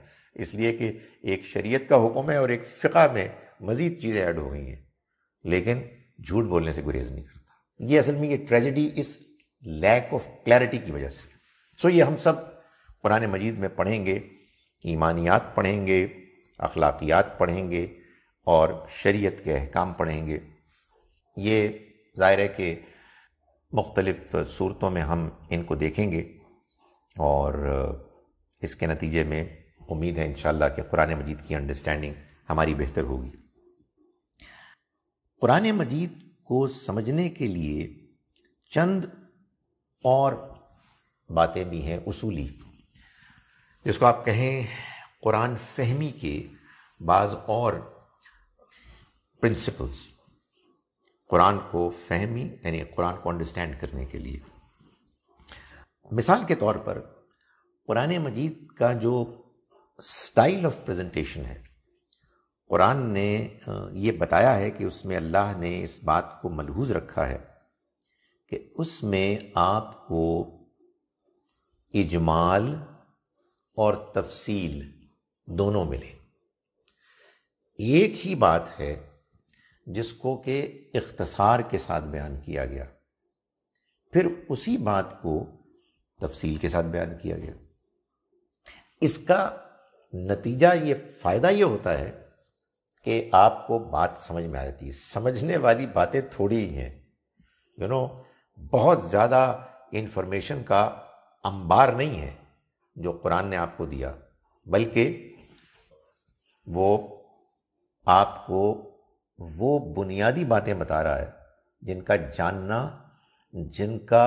इसलिए कि एक शरीयत का हुक्म है और एक फ़िका में मज़ीद चीज़ें ऐड हो गई हैं लेकिन झूठ बोलने से गुरेज नहीं करता ये असल में ये ट्रेजिडी इस लैक ऑफ क्लैरिटी की वजह से सो ये हम सब कुरान मजीद में पढ़ेंगे ईमानियात पढ़ेंगे अखलाकियात पढ़ेंगे और शरीयत के अहकाम पढ़ेंगे ये ज़ाहिर है कि मुख्तलिफ़ सूरतों में हम इनको देखेंगे और इसके नतीजे में उम्मीद है इन कि कुरान मजीद की अंडरस्टैंडिंग हमारी बेहतर होगी कुरान मजीद को समझने के लिए चंद और बातें भी हैं उसूली जिसको आप कहें कुरान फहमी के बाज़ और प्रिंसिपल्स कुरान को फहमी यानी कुरान को अंडरस्टैंड करने के लिए मिसाल के तौर पर कुरान मजीद का जो स्टाइल ऑफ प्रेजेंटेशन है कुरान ने ये बताया है कि उसमें अल्लाह ने इस बात को मलहूज रखा है कि उसमें आपको इजमाल और तफसील दोनों मिले एक ही बात है जिसको के इख्तसार के साथ बयान किया गया फिर उसी बात को तफसील के साथ बयान किया गया इसका नतीजा ये फ़ायदा ये होता है कि आपको बात समझ में आ जाती है समझने वाली बातें थोड़ी ही हैं यू नो बहुत ज़्यादा इन्फॉर्मेशन का अंबार नहीं है जो कुरान ने आपको दिया बल्कि वो आपको वो बुनियादी बातें बता रहा है जिनका जानना जिनका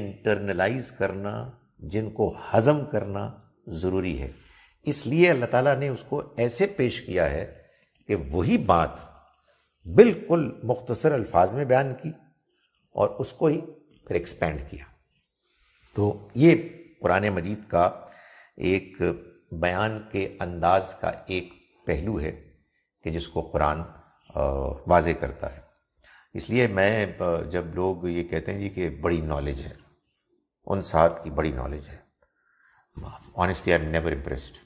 इंटरनलाइज करना जिनको हज़म करना ज़रूरी है इसलिए अल्लाह ताला ने उसको ऐसे पेश किया है कि वही बात बिल्कुल मुख्तसर अल्फाज में बयान की और उसको ही फिर एक्सपेंड किया तो ये कुरान मजीद का एक बयान के अंदाज का एक पहलू है कि जिसको कुरान वाजे करता है इसलिए मैं जब लोग ये कहते हैं जी कि बड़ी नॉलेज है उन साहब की बड़ी नॉलेज है honestly I am never impressed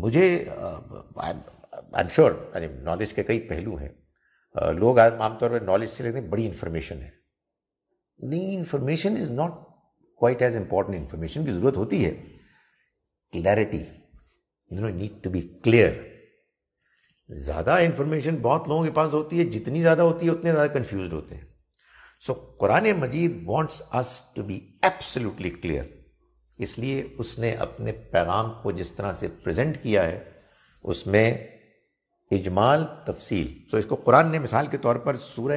मुझे आई एम श्योर नॉलेज के कई पहलू हैं लोग आमतौर पर नॉलेज से लेते हैं बड़ी इन्फॉर्मेशन है नहीं information is not quite as important information की ज़रूरत होती है clarity you know need to be clear ज़्यादा इन्फॉर्मेशन बहुत लोगों के पास होती है जितनी ज़्यादा होती है उतने ज़्यादा कन्फ्यूज होते हैं सो कुरान मजीद wants us to be absolutely clear इसलिए उसने अपने पैगाम को जिस तरह से प्रेजेंट किया है उसमें इजमाल तफसील सो so इसको कुरान ने मिसाल के तौर पर सूर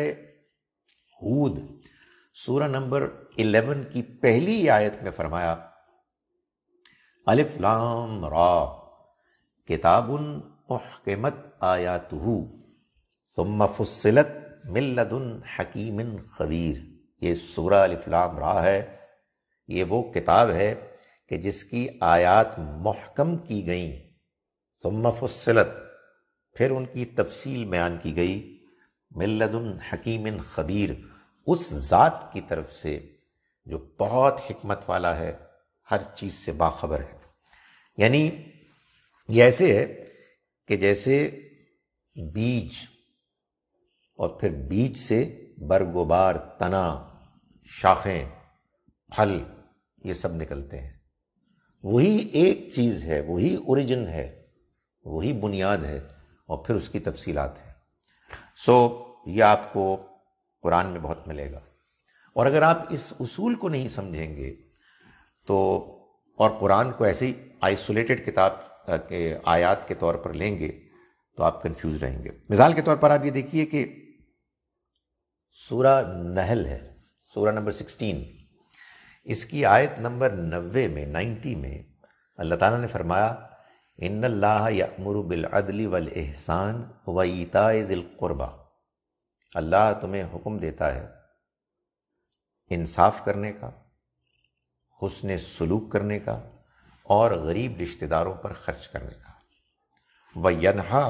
हूद सूर नंबर 11 की पहली आयत में फरमाया अलिफ लाम रा किताबुन अहकमत आयातहू सुम्मा फुसलत मिल्लदन हकीमिन खबीर ये सूरा अलिफ्लाम रा है ये वो किताब है कि जिसकी आयात महकम की गई सुम्मा फुसलत फिर उनकी तफसील बयान की गई मिल्लदन हकीमिन खबीर उस ज़ात की तरफ से जो बहुत हमत वाला है हर चीज़ से बाखबर है यानी ये ऐसे है कि जैसे बीज और फिर बीज से बरगोबार तना शाखें फल ये सब निकलते हैं वही एक चीज़ है वही ओरिजिन है वही बुनियाद है और फिर उसकी तफसीलात है सो ये आपको कुरान में बहुत मिलेगा और अगर आप इस उसूल को नहीं समझेंगे तो और कुरान को ऐसी आइसोलेटेड किताब के आयात के तौर पर लेंगे तो आप कंफ्यूज रहेंगे मिसाल के तौर पर आप ये देखिए कि सूरा नहल है सूरा नंबर सिक्सटीन इसकी आयत नंबर नबे में नाइन्टी में अल्लाह ताला ने फरमाया इन अल्लाह यमर बिलअली वल एहसान वईता ज़िलक़ुरबा अल्लाह तुम्हें हुक्म देता है इंसाफ करने का हुसन सलूक करने का और गरीब रिश्तेदारों पर खर्च करने का व यनहा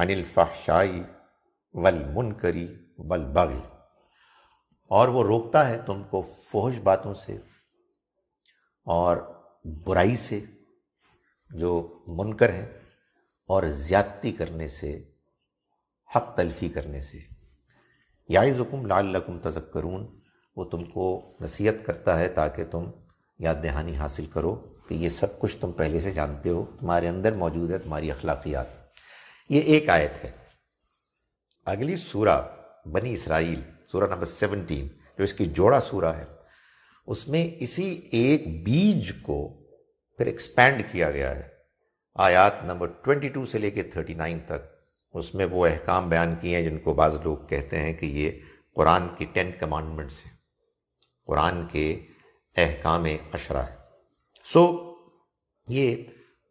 अनिल फाहशाई वल मुनकरी वल बगल और वो रोकता है तुमको फोहश बातों से और बुराई से जो मुनकर है और ज़्यादती करने से हक तलफी करने से याइज़ुकुम लाल लकुम तजक्करून वो तुमको नसीहत करता है ताकि तुम याद दहानी हासिल करो कि ये सब कुछ तुम पहले से जानते हो तुम्हारे अंदर मौजूद है तुम्हारी अखलाकियात ये एक आयत है अगली सूरा बनी इसराइल सूरा नंबर सेवनटीन जो इसकी जोड़ा सूरा है उसमें इसी एक बीज को फिर एक्सपैंड किया गया है आयात नंबर ट्वेंटी टू से लेकर थर्टी नाइन तक उसमें वो अहकाम बयान किए हैं जिनको बाज़ लोग कहते हैं कि ये कुरान के टेन कमांडमेंट्स हैं कुरान के अहकाम अशरा है सो so, ये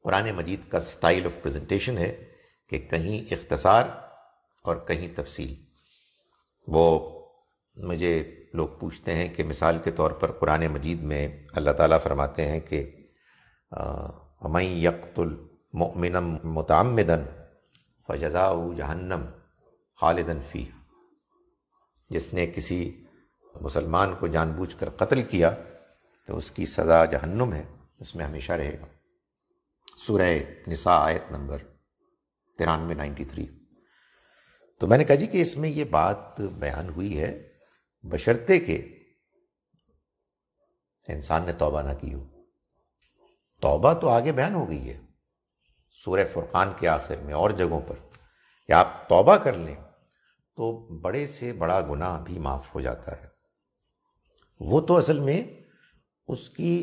कुरान मजीद का स्टाइल ऑफ प्रेजेंटेशन है कि कहीं इख्तसार और कहीं तफसील वो मुझे लोग पूछते हैं कि मिसाल के तौर पर कुरान मजीद में अल्लाह ताला फरमाते हैं कि अमई यकतुल मोमिन मुतमदन फ़जा जहन्नम खालिदन फ़ी जिसने किसी मुसलमान को जानबूझकर कत्ल किया तो उसकी सज़ा जहन्नुम है इसमें हमेशा रहेगा सूरह निसा आयत नंबर तिरानवे नाइन्टी थ्री तो मैंने कहा जी कि इसमें यह बात बयान हुई है बशर्ते के इंसान ने तोबा ना की हो तोबा तो आगे बयान हो गई है सूर्य फुरकान के आखिर में और जगहों पर कि आप तोबा कर लें तो बड़े से बड़ा गुनाह भी माफ़ हो जाता है वो तो असल में उसकी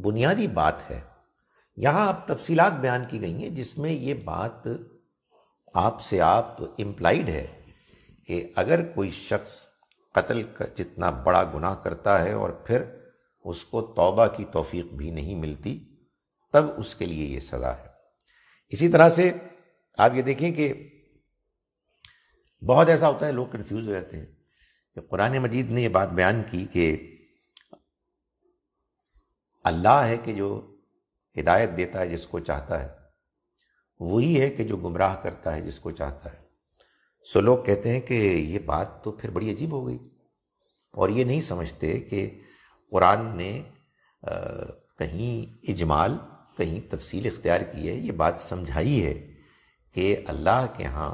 बुनियादी बात है यहाँ आप तफसीलात बयान की गई हैं जिसमें ये बात आपसे आप, आप इम्प्लाइड है कि अगर कोई शख्स कत्ल का जितना बड़ा गुनाह करता है और फिर उसको तौबा की तौफीक भी नहीं मिलती तब उसके लिए ये सज़ा है इसी तरह से आप ये देखें कि बहुत ऐसा होता है लोग कन्फ्यूज़ हो जाते हैं कि कुरान मजीद ने ये बात बयान की कि अल्लाह है कि जो हिदायत देता है जिसको चाहता है वही है कि जो गुमराह करता है जिसको चाहता है सो लोग कहते हैं कि ये बात तो फिर बड़ी अजीब हो गई और ये नहीं समझते कि कुरान ने आ, कहीं इजमाल कहीं तफसील इख्तियार की है ये बात समझाई है कि अल्लाह के यहाँ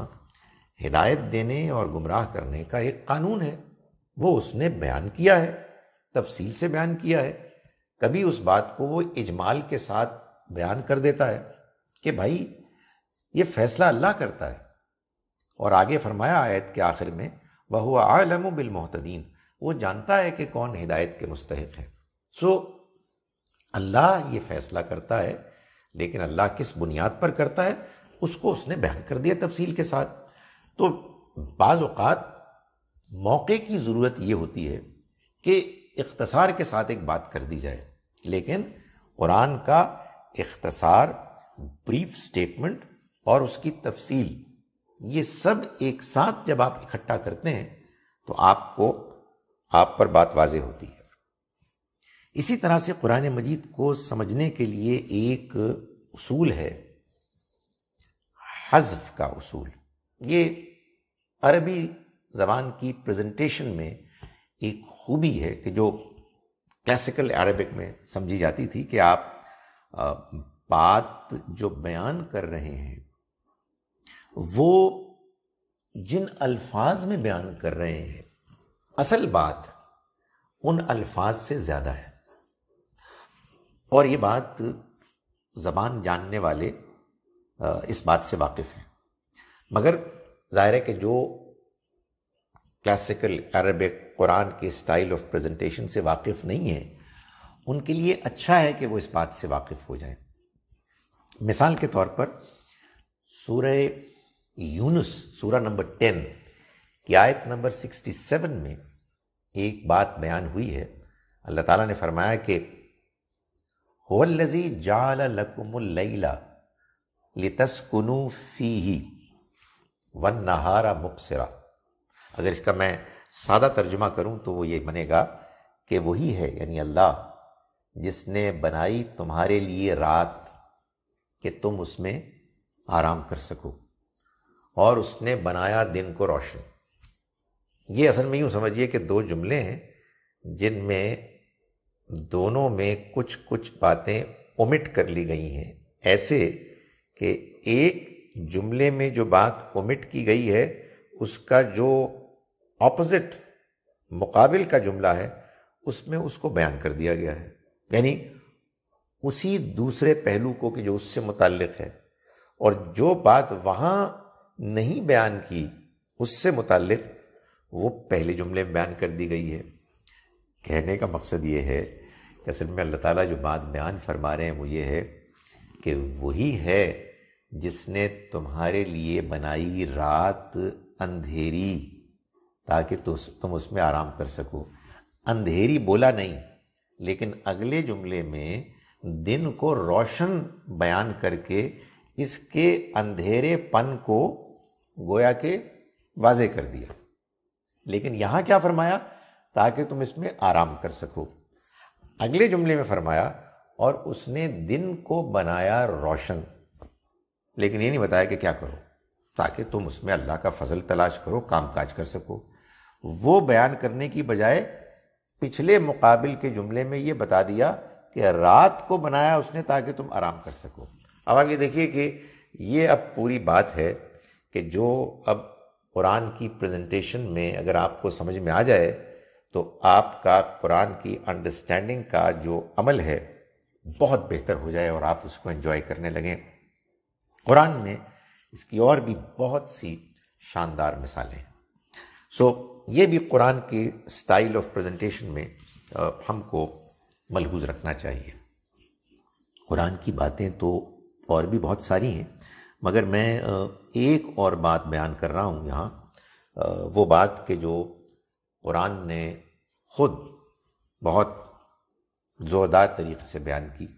हिदायत देने और गुमराह करने का एक कानून है वो उसने बयान किया है तफसील से बयान किया है कभी उस बात को वो इजमाल के साथ बयान कर देता है कि भाई ये फैसला अल्लाह करता है और आगे फरमाया आयत के आखिर में वह हुआ आलम मोहतदीन वो जानता है कि कौन हिदायत के मुस्तक है सो अल्लाह ये फैसला करता है लेकिन अल्लाह किस बुनियाद पर करता है उसको उसने बयान कर दिया तफसील के साथ तो बाज़ात मौके की ज़रूरत ये होती है कि इख्तसार के साथ एक बात कर दी जाए लेकिन कुरान का इख्तसार ब्रीफ स्टेटमेंट और उसकी तफसील ये सब एक साथ जब आप इकट्ठा करते हैं तो आपको आप पर बात वाजे होती है इसी तरह से कुरान मजीद को समझने के लिए एक उसूल है हज़फ का उसूल ये अरबी ज़बान की प्रेजेंटेशन में एक खूबी है कि जो क्लासिकल अरबिक में समझी जाती थी कि आप बात जो बयान कर रहे हैं वो जिन अल्फाज में बयान कर रहे हैं असल बात उन अल्फाज से ज़्यादा है और ये बात ज़बान जानने वाले इस बात से वाकिफ़ हैं मगर ज़ाहिर है कि जो क्लासिकल अरबिक कुरान के स्टाइल ऑफ प्रेजेंटेशन से वाकिफ़ नहीं है उनके लिए अच्छा है कि वो इस बात से वाकिफ़ हो जाए मिसाल के तौर पर सूर्य यूनुस सूरा नंबर टेन की आयत नंबर सिक्सटी सेवन में एक बात बयान हुई है अल्लाह ताला ने फरमाया कि होल्लजी जाल लकुमल्ला लितस्कुनु फ़ी ही वन नहारा मुबसरा अगर इसका मैं सादा तर्जमा करूँ तो वो ये बनेगा कि वही है यानी अल्लाह जिसने बनाई तुम्हारे लिए रात कि तुम उसमें आराम कर सको और उसने बनाया दिन को रोशन ये असल में यूँ समझिए कि दो जुमले हैं जिनमें दोनों में कुछ कुछ बातें ओमिट कर ली गई हैं ऐसे कि एक जुमले में जो बात ओमिट की गई है उसका जो ऑपोजिट मुकाबिल का जुमला है उसमें उसको बयान कर दिया गया है यानी उसी दूसरे पहलू को कि जो उससे मुतक़ है और जो बात वहाँ नहीं बयान की उससे मुतक़ वो पहले जुमले में बयान कर दी गई है कहने का मकसद ये है कि असल में अल्लाह ताला जो बात बयान फरमा रहे हैं वो ये है कि वही है जिसने तुम्हारे लिए बनाई रात अंधेरी ताकि तो तुम उसमें आराम कर सको अंधेरी बोला नहीं लेकिन अगले जुमले में दिन को रोशन बयान करके इसके अंधेरेपन को गोया के वाजे कर दिया लेकिन यहाँ क्या फरमाया ताकि तुम इसमें आराम कर सको अगले जुमले में फरमाया और उसने दिन को बनाया रोशन लेकिन ये नहीं बताया कि क्या करो ताकि तुम उसमें अल्लाह का फजल तलाश करो काम काज कर सको वो बयान करने की बजाय पिछले मुकाबिल के जुमले में ये बता दिया कि रात को बनाया उसने ताकि तुम आराम कर सको अब आगे देखिए कि ये अब पूरी बात है कि जो अब कुरान की प्रेजेंटेशन में अगर आपको समझ में आ जाए तो आपका कुरान की अंडरस्टैंडिंग का जो अमल है बहुत बेहतर हो जाए और आप उसको एंजॉय करने लगें कुरान में इसकी और भी बहुत सी शानदार मिसालें सो so, ये भी कुरान के स्टाइल ऑफ प्रेजेंटेशन में हमको मलहूज रखना चाहिए कुरान की बातें तो और भी बहुत सारी हैं मगर मैं एक और बात बयान कर रहा हूँ यहाँ वो बात के जो कुरान ने खुद बहुत ज़ोरदार तरीके से बयान की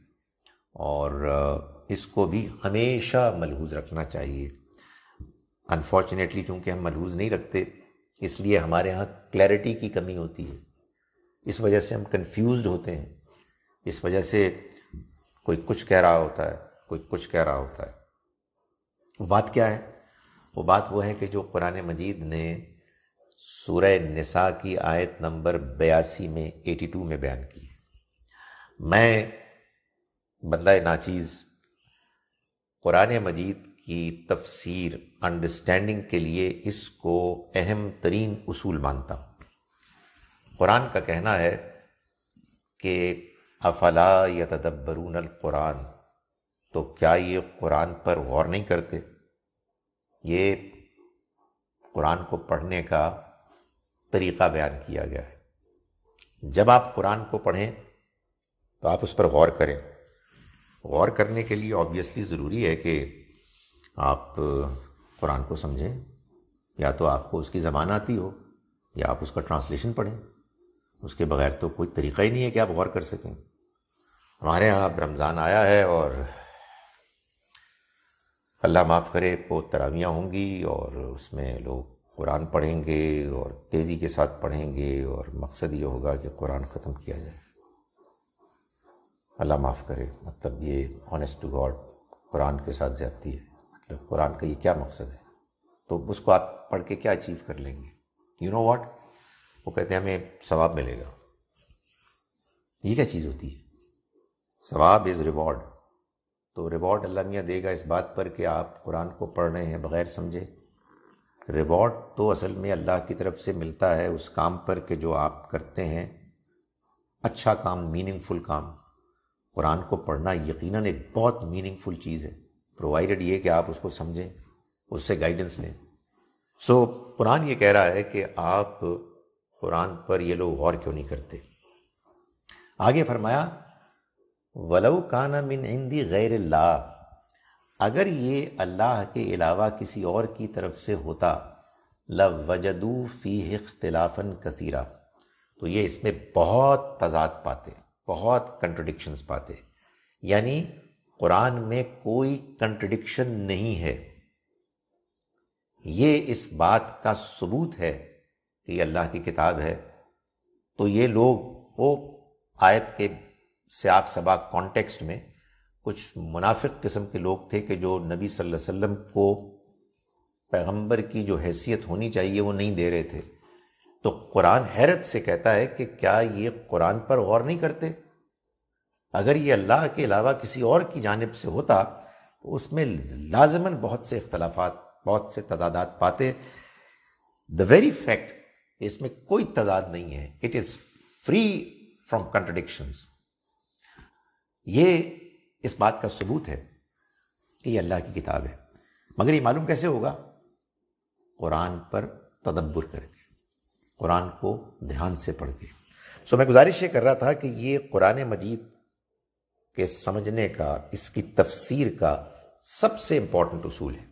और इसको भी हमेशा मलहूज रखना चाहिए अनफॉर्चुनेटली चूँकि हम मलहूज नहीं रखते इसलिए हमारे यहाँ क्लैरिटी की कमी होती है इस वजह से हम कन्फ़्यूज़ होते हैं इस वजह से कोई कुछ कह रहा होता है कोई कुछ कह रहा होता है वो बात क्या है वो बात वो है कि जो कुरान मजीद ने सूर निसा की आयत नंबर बयासी में एटी टू में बयान की है मैं बंदा नाचीज़ कुरान मजीद की तफसीर अंडरस्टैंडिंग के लिए इसको अहम तरीन उसूल मानता हूँ कुरान का कहना है कि अफला या तदब्बरून कुरान तो क्या ये कुरान पर गौर नहीं करते ये कुरान को पढ़ने का तरीक़ा बयान किया गया है जब आप कुरान को पढ़ें तो आप उस पर गौर करें गौर करने के लिए ऑब्वियसली ज़रूरी है कि आप कुरान को समझें या तो आपको उसकी ज़बान आती हो या आप उसका ट्रांसलेशन पढ़ें उसके बगैर तो कोई तरीका ही नहीं है कि आप गौर कर सकें हमारे यहाँ अब रमज़ान आया है और अल्लाह माफ़ करे वो तरावियाँ होंगी और उसमें लोग कुरान पढ़ेंगे और तेज़ी के साथ पढ़ेंगे और मकसद ये होगा कि कुरान ख़त्म किया जाए अल्लाह माफ़ करे मतलब ये ऑनेस्ट टू गॉड कुरान के साथ ज़्यादती है तो कुरान का ये क्या मकसद है तो उसको आप पढ़ के क्या अचीव कर लेंगे यू नो वॉट वो कहते हैं हमें सवाब मिलेगा ये क्या चीज़ होती है सवाब इज़ रिवॉर्ड तो रिवॉर्ड अल्लाह मियाँ देगा इस बात पर कि आप कुरान को पढ़ रहे हैं बग़ैर समझे रिवॉर्ड तो असल में अल्लाह की तरफ से मिलता है उस काम पर कि जो आप करते हैं अच्छा काम मीनिंगफुल काम कुरान को पढ़ना यकीनन एक बहुत मीनिंगफुल चीज़ है प्रोवाइडेड ये कि आप उसको समझें उससे गाइडेंस लें सो so, कुरान ये कह रहा है कि आप कुरान पर ये लोग गौर क्यों नहीं करते आगे फरमाया वलव काना मिन हिंदी गैर ला अगर ये अल्लाह के अलावा किसी और की तरफ से होता लव वजदू फ़ी इख्तलाफन कसीरा तो ये इसमें बहुत तजाद पाते बहुत कंट्रोडिक्शंस पाते यानी कुरान में कोई कंट्रडिक्शन नहीं है ये इस बात का सबूत है कि अल्लाह की किताब है तो ये लोग वो आयत के सयाक सबाक कॉन्टेक्स्ट में कुछ मुनाफिक किस्म के लोग थे कि जो नबी सल्लल्लाहु अलैहि वसल्लम को पैगंबर की जो हैसियत होनी चाहिए वो नहीं दे रहे थे तो कुरान हैरत से कहता है कि क्या ये कुरान पर गौर नहीं करते अगर ये अल्लाह के अलावा किसी और की जानब से होता तो उसमें लाजमन बहुत से अख्तलाफात बहुत से तजादात पाते द वेरी फैक्ट इसमें कोई तजाद नहीं है it is free from contradictions ये इस बात का सबूत है कि ये अल्लाह की किताब है मगर यह मालूम कैसे होगा कुरान पर तदब्बर करके कुरान को ध्यान से पढ़ के सो मैं गुजारिश ये कर रहा था कि ये कुरान मजीद के समझने का इसकी तफसीर का सबसे इंपॉर्टेंट उसूल है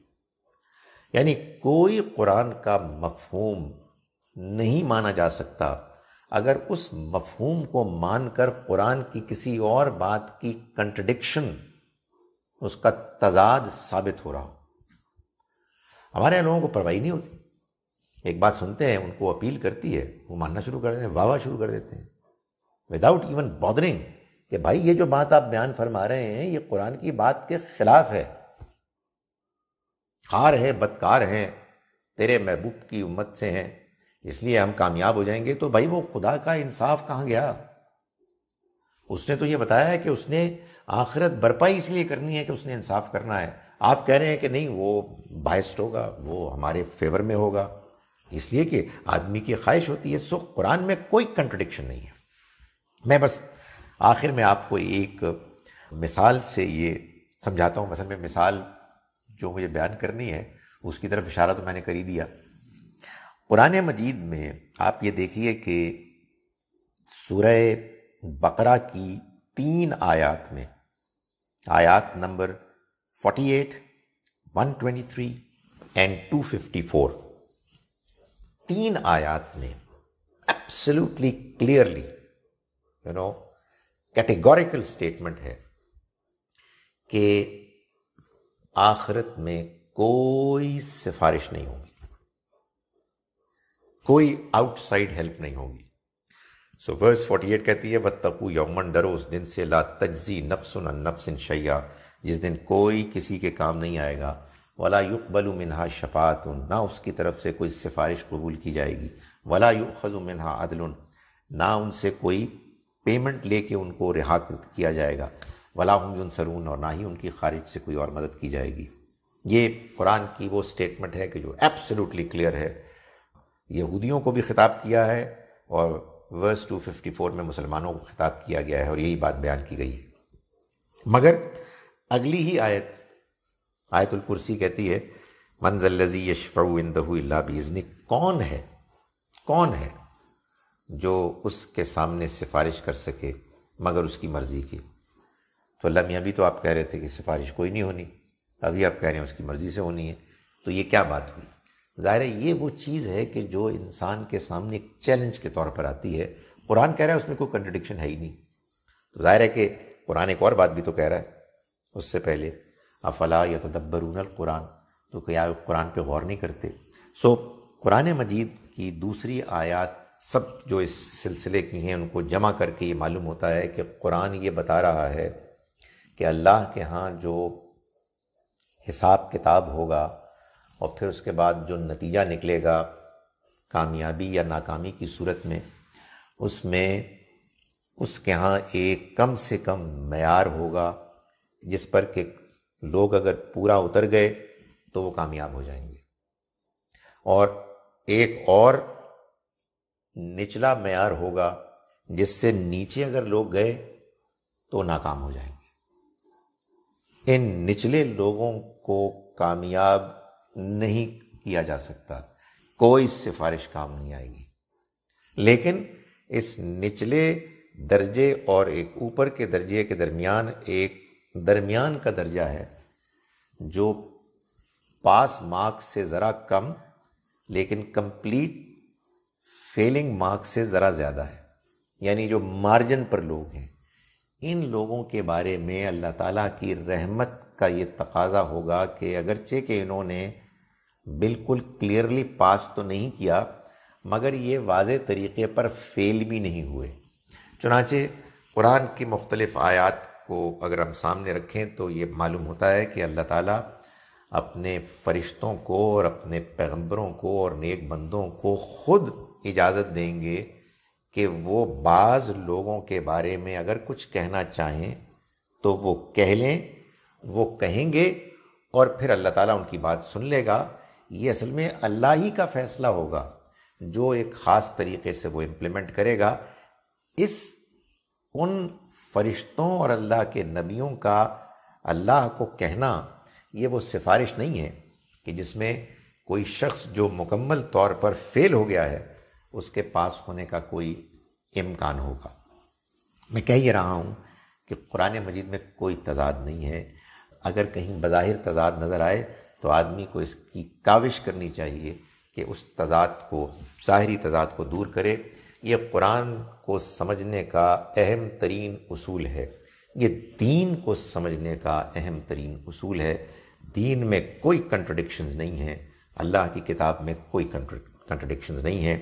यानी कोई कुरान का मफहूम नहीं माना जा सकता अगर उस मफहूम को मानकर कुरान की किसी और बात की कंट्रडिक्शन उसका तजाद साबित हो रहा हो हमारे यहाँ लोगों को परवाही नहीं होती एक बात सुनते हैं उनको अपील करती है वो मानना शुरू कर देते हैं वाह शुरू कर देते हैं विदाउट इवन बॉदरिंग कि भाई ये जो बात आप बयान फरमा रहे हैं ये कुरान की बात के खिलाफ है खार है बदकार हैं तेरे महबूब की उम्मत से हैं इसलिए हम कामयाब हो जाएंगे तो भाई वो खुदा का इंसाफ कहाँ गया उसने तो ये बताया है कि उसने आखिरत भरपाई इसलिए करनी है कि उसने इंसाफ करना है आप कह रहे हैं कि नहीं वो बायस्ट होगा वो हमारे फेवर में होगा इसलिए कि आदमी की ख्वाहिश होती है सो कुरान में कोई कंट्रडिक्शन नहीं है मैं बस आखिर में आपको एक मिसाल से ये समझाता हूँ मसल में मिसाल जो मुझे बयान करनी है उसकी तरफ इशारा तो मैंने कर ही दिया कुरान मजीद में आप ये देखिए कि सुरह बकरा की तीन आयात में आयात नंबर 48, 123 एंड 254 तीन आयात में absolutely clearly you know categorical statement है कि आखिरत में कोई सिफारिश नहीं होगी कोई आउटसाइड हेल्प नहीं होगी सो वर्स 48 कहती है वत्तकू यौमन डरो उस दिन से ला तजी नफसन नफसिन शैया जिस दिन कोई किसी के काम नहीं आएगा वला युकबल मिनहा शफ़ात ना उसकी तरफ से कोई सिफारिश कबूल की जाएगी वला युखज़ मिनहा अदल ना उनसे कोई पेमेंट लेके उनको रिहा किया जाएगा वला होंगी उन सरून और ना ही उनकी खारिज से कोई और मदद की जाएगी ये कुरान की वो स्टेटमेंट है कि जो एब्सोल्युटली क्लियर है यहूदियों को भी खिताब किया है और वर्स 254 में मुसलमानों को खिताब किया गया है और यही बात बयान की गई है मगर अगली ही आयत आयतुल कुर्सी कहती है मंजल लजी यशफ़ इंदहू इल्ला बिजनिक कौन है कौन है जो उसके सामने सिफारिश कर सके मगर उसकी मर्ज़ी की तो अल्लाह मियाँ भी तो आप कह रहे थे कि सिफारिश कोई नहीं होनी अभी आप कह रहे हैं उसकी मर्ज़ी से होनी है तो ये क्या बात हुई ज़ाहिर है ये वो चीज़ है कि जो इंसान के सामने एक चैलेंज के तौर पर आती है कुरान कह रहा है उसमें कोई कंट्रडिक्शन है ही नहीं तो ज़ाहिर है कि कुरान एक और बात भी तो कह रहा है उससे पहले अफला या तदब्बरून कुरान तो क्या कुरान पर गौर नहीं करते सो कुरान मजीद की दूसरी आयात सब जो इस सिलसिले की हैं उनको जमा करके ये मालूम होता है कि कुरान ये बता रहा है कि अल्लाह के यहाँ जो हिसाब किताब होगा और फिर उसके बाद जो नतीजा निकलेगा कामयाबी या नाकामी की सूरत में उसमें उसके यहाँ एक कम से कम मैार होगा जिस पर के लोग अगर पूरा उतर गए तो वो कामयाब हो जाएंगे और एक और निचला मैार होगा जिससे नीचे अगर लोग गए तो नाकाम हो जाएंगे इन निचले लोगों को कामयाब नहीं किया जा सकता कोई सिफारिश काम नहीं आएगी लेकिन इस निचले दर्जे और एक ऊपर के दर्जे के दरमियान एक दरमियान का दर्जा है जो पास मार्क्स से ज़रा कम लेकिन कंप्लीट फेलिंग मार्क से ज़रा ज़्यादा है यानी जो मार्जिन पर लोग हैं इन लोगों के बारे में अल्लाह ताला की रहमत का ये तकाजा होगा कि अगरचे के इन्होंने बिल्कुल क्लियरली पास तो नहीं किया मगर ये वाज तरीके पर फेल भी नहीं हुए चुनाचे कुरान की मुख्तलिफ आयात को अगर हम सामने रखें तो ये मालूम होता है कि अल्लाह ताला अपने फरिश्तों को और अपने पैगंबरों को और नेक बंदों को ख़ुद इजाज़त देंगे कि वो बाज़ लोगों के बारे में अगर कुछ कहना चाहें तो वो कह लें वो कहेंगे और फिर अल्लाह ताला उनकी बात सुन लेगा ये असल में अल्लाह ही का फ़ैसला होगा जो एक ख़ास तरीके से वो इम्प्लीमेंट करेगा इस उन फरिश्तों और अल्लाह के नबियों का अल्लाह को कहना ये वो सिफारिश नहीं है कि जिसमें कोई शख्स जो मुकम्मल तौर पर फेल हो गया है उसके पास होने का कोई इम्कान होगा मैं कह ही रहा हूँ कि कुरान मजीद में कोई तजाद नहीं है अगर कहीं बज़ाहिर तजाद नज़र आए तो आदमी को इसकी काविश करनी चाहिए कि उस तजाद को ज़ाहरी तजाद को दूर करे ये कुरान को समझने का अहम तरीन असूल है ये दीन को समझने का अहम तरीन असूल है दीन में कोई कंट्रडिक्शन नहीं है अल्लाह की किताब में कोई कंट्रडिक्शन नहीं है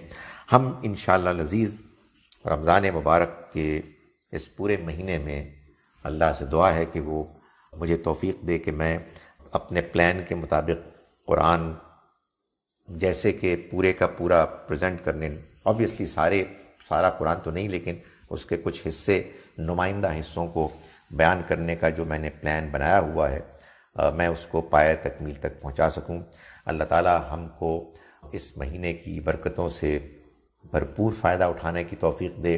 हम इन लजीज़ रमज़ान मुबारक के इस पूरे महीने में अल्लाह से दुआ है कि वो मुझे तोफ़ी दे कि मैं अपने प्लान के मुताबिक कुरान जैसे कि पूरे का पूरा प्रेजेंट करने ऑब्वियसली सारे सारा कुरान तो नहीं लेकिन उसके कुछ हिस्से नुमाइंदा हिस्सों को बयान करने का जो मैंने प्लान बनाया हुआ है आ, मैं उसको पाए तकमील तक पहुंचा सकूं अल्लाह ताला हमको इस महीने की बरकतों से भरपूर फ़ायदा उठाने की तोफ़ी दे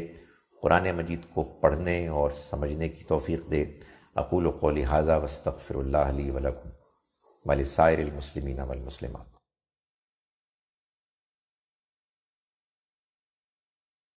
कुरान मजीद को पढ़ने और समझने की तोफ़ी दे अकूल को लिहाजा वस्तफ़िर वलकम वाल सायर वलमसलिमा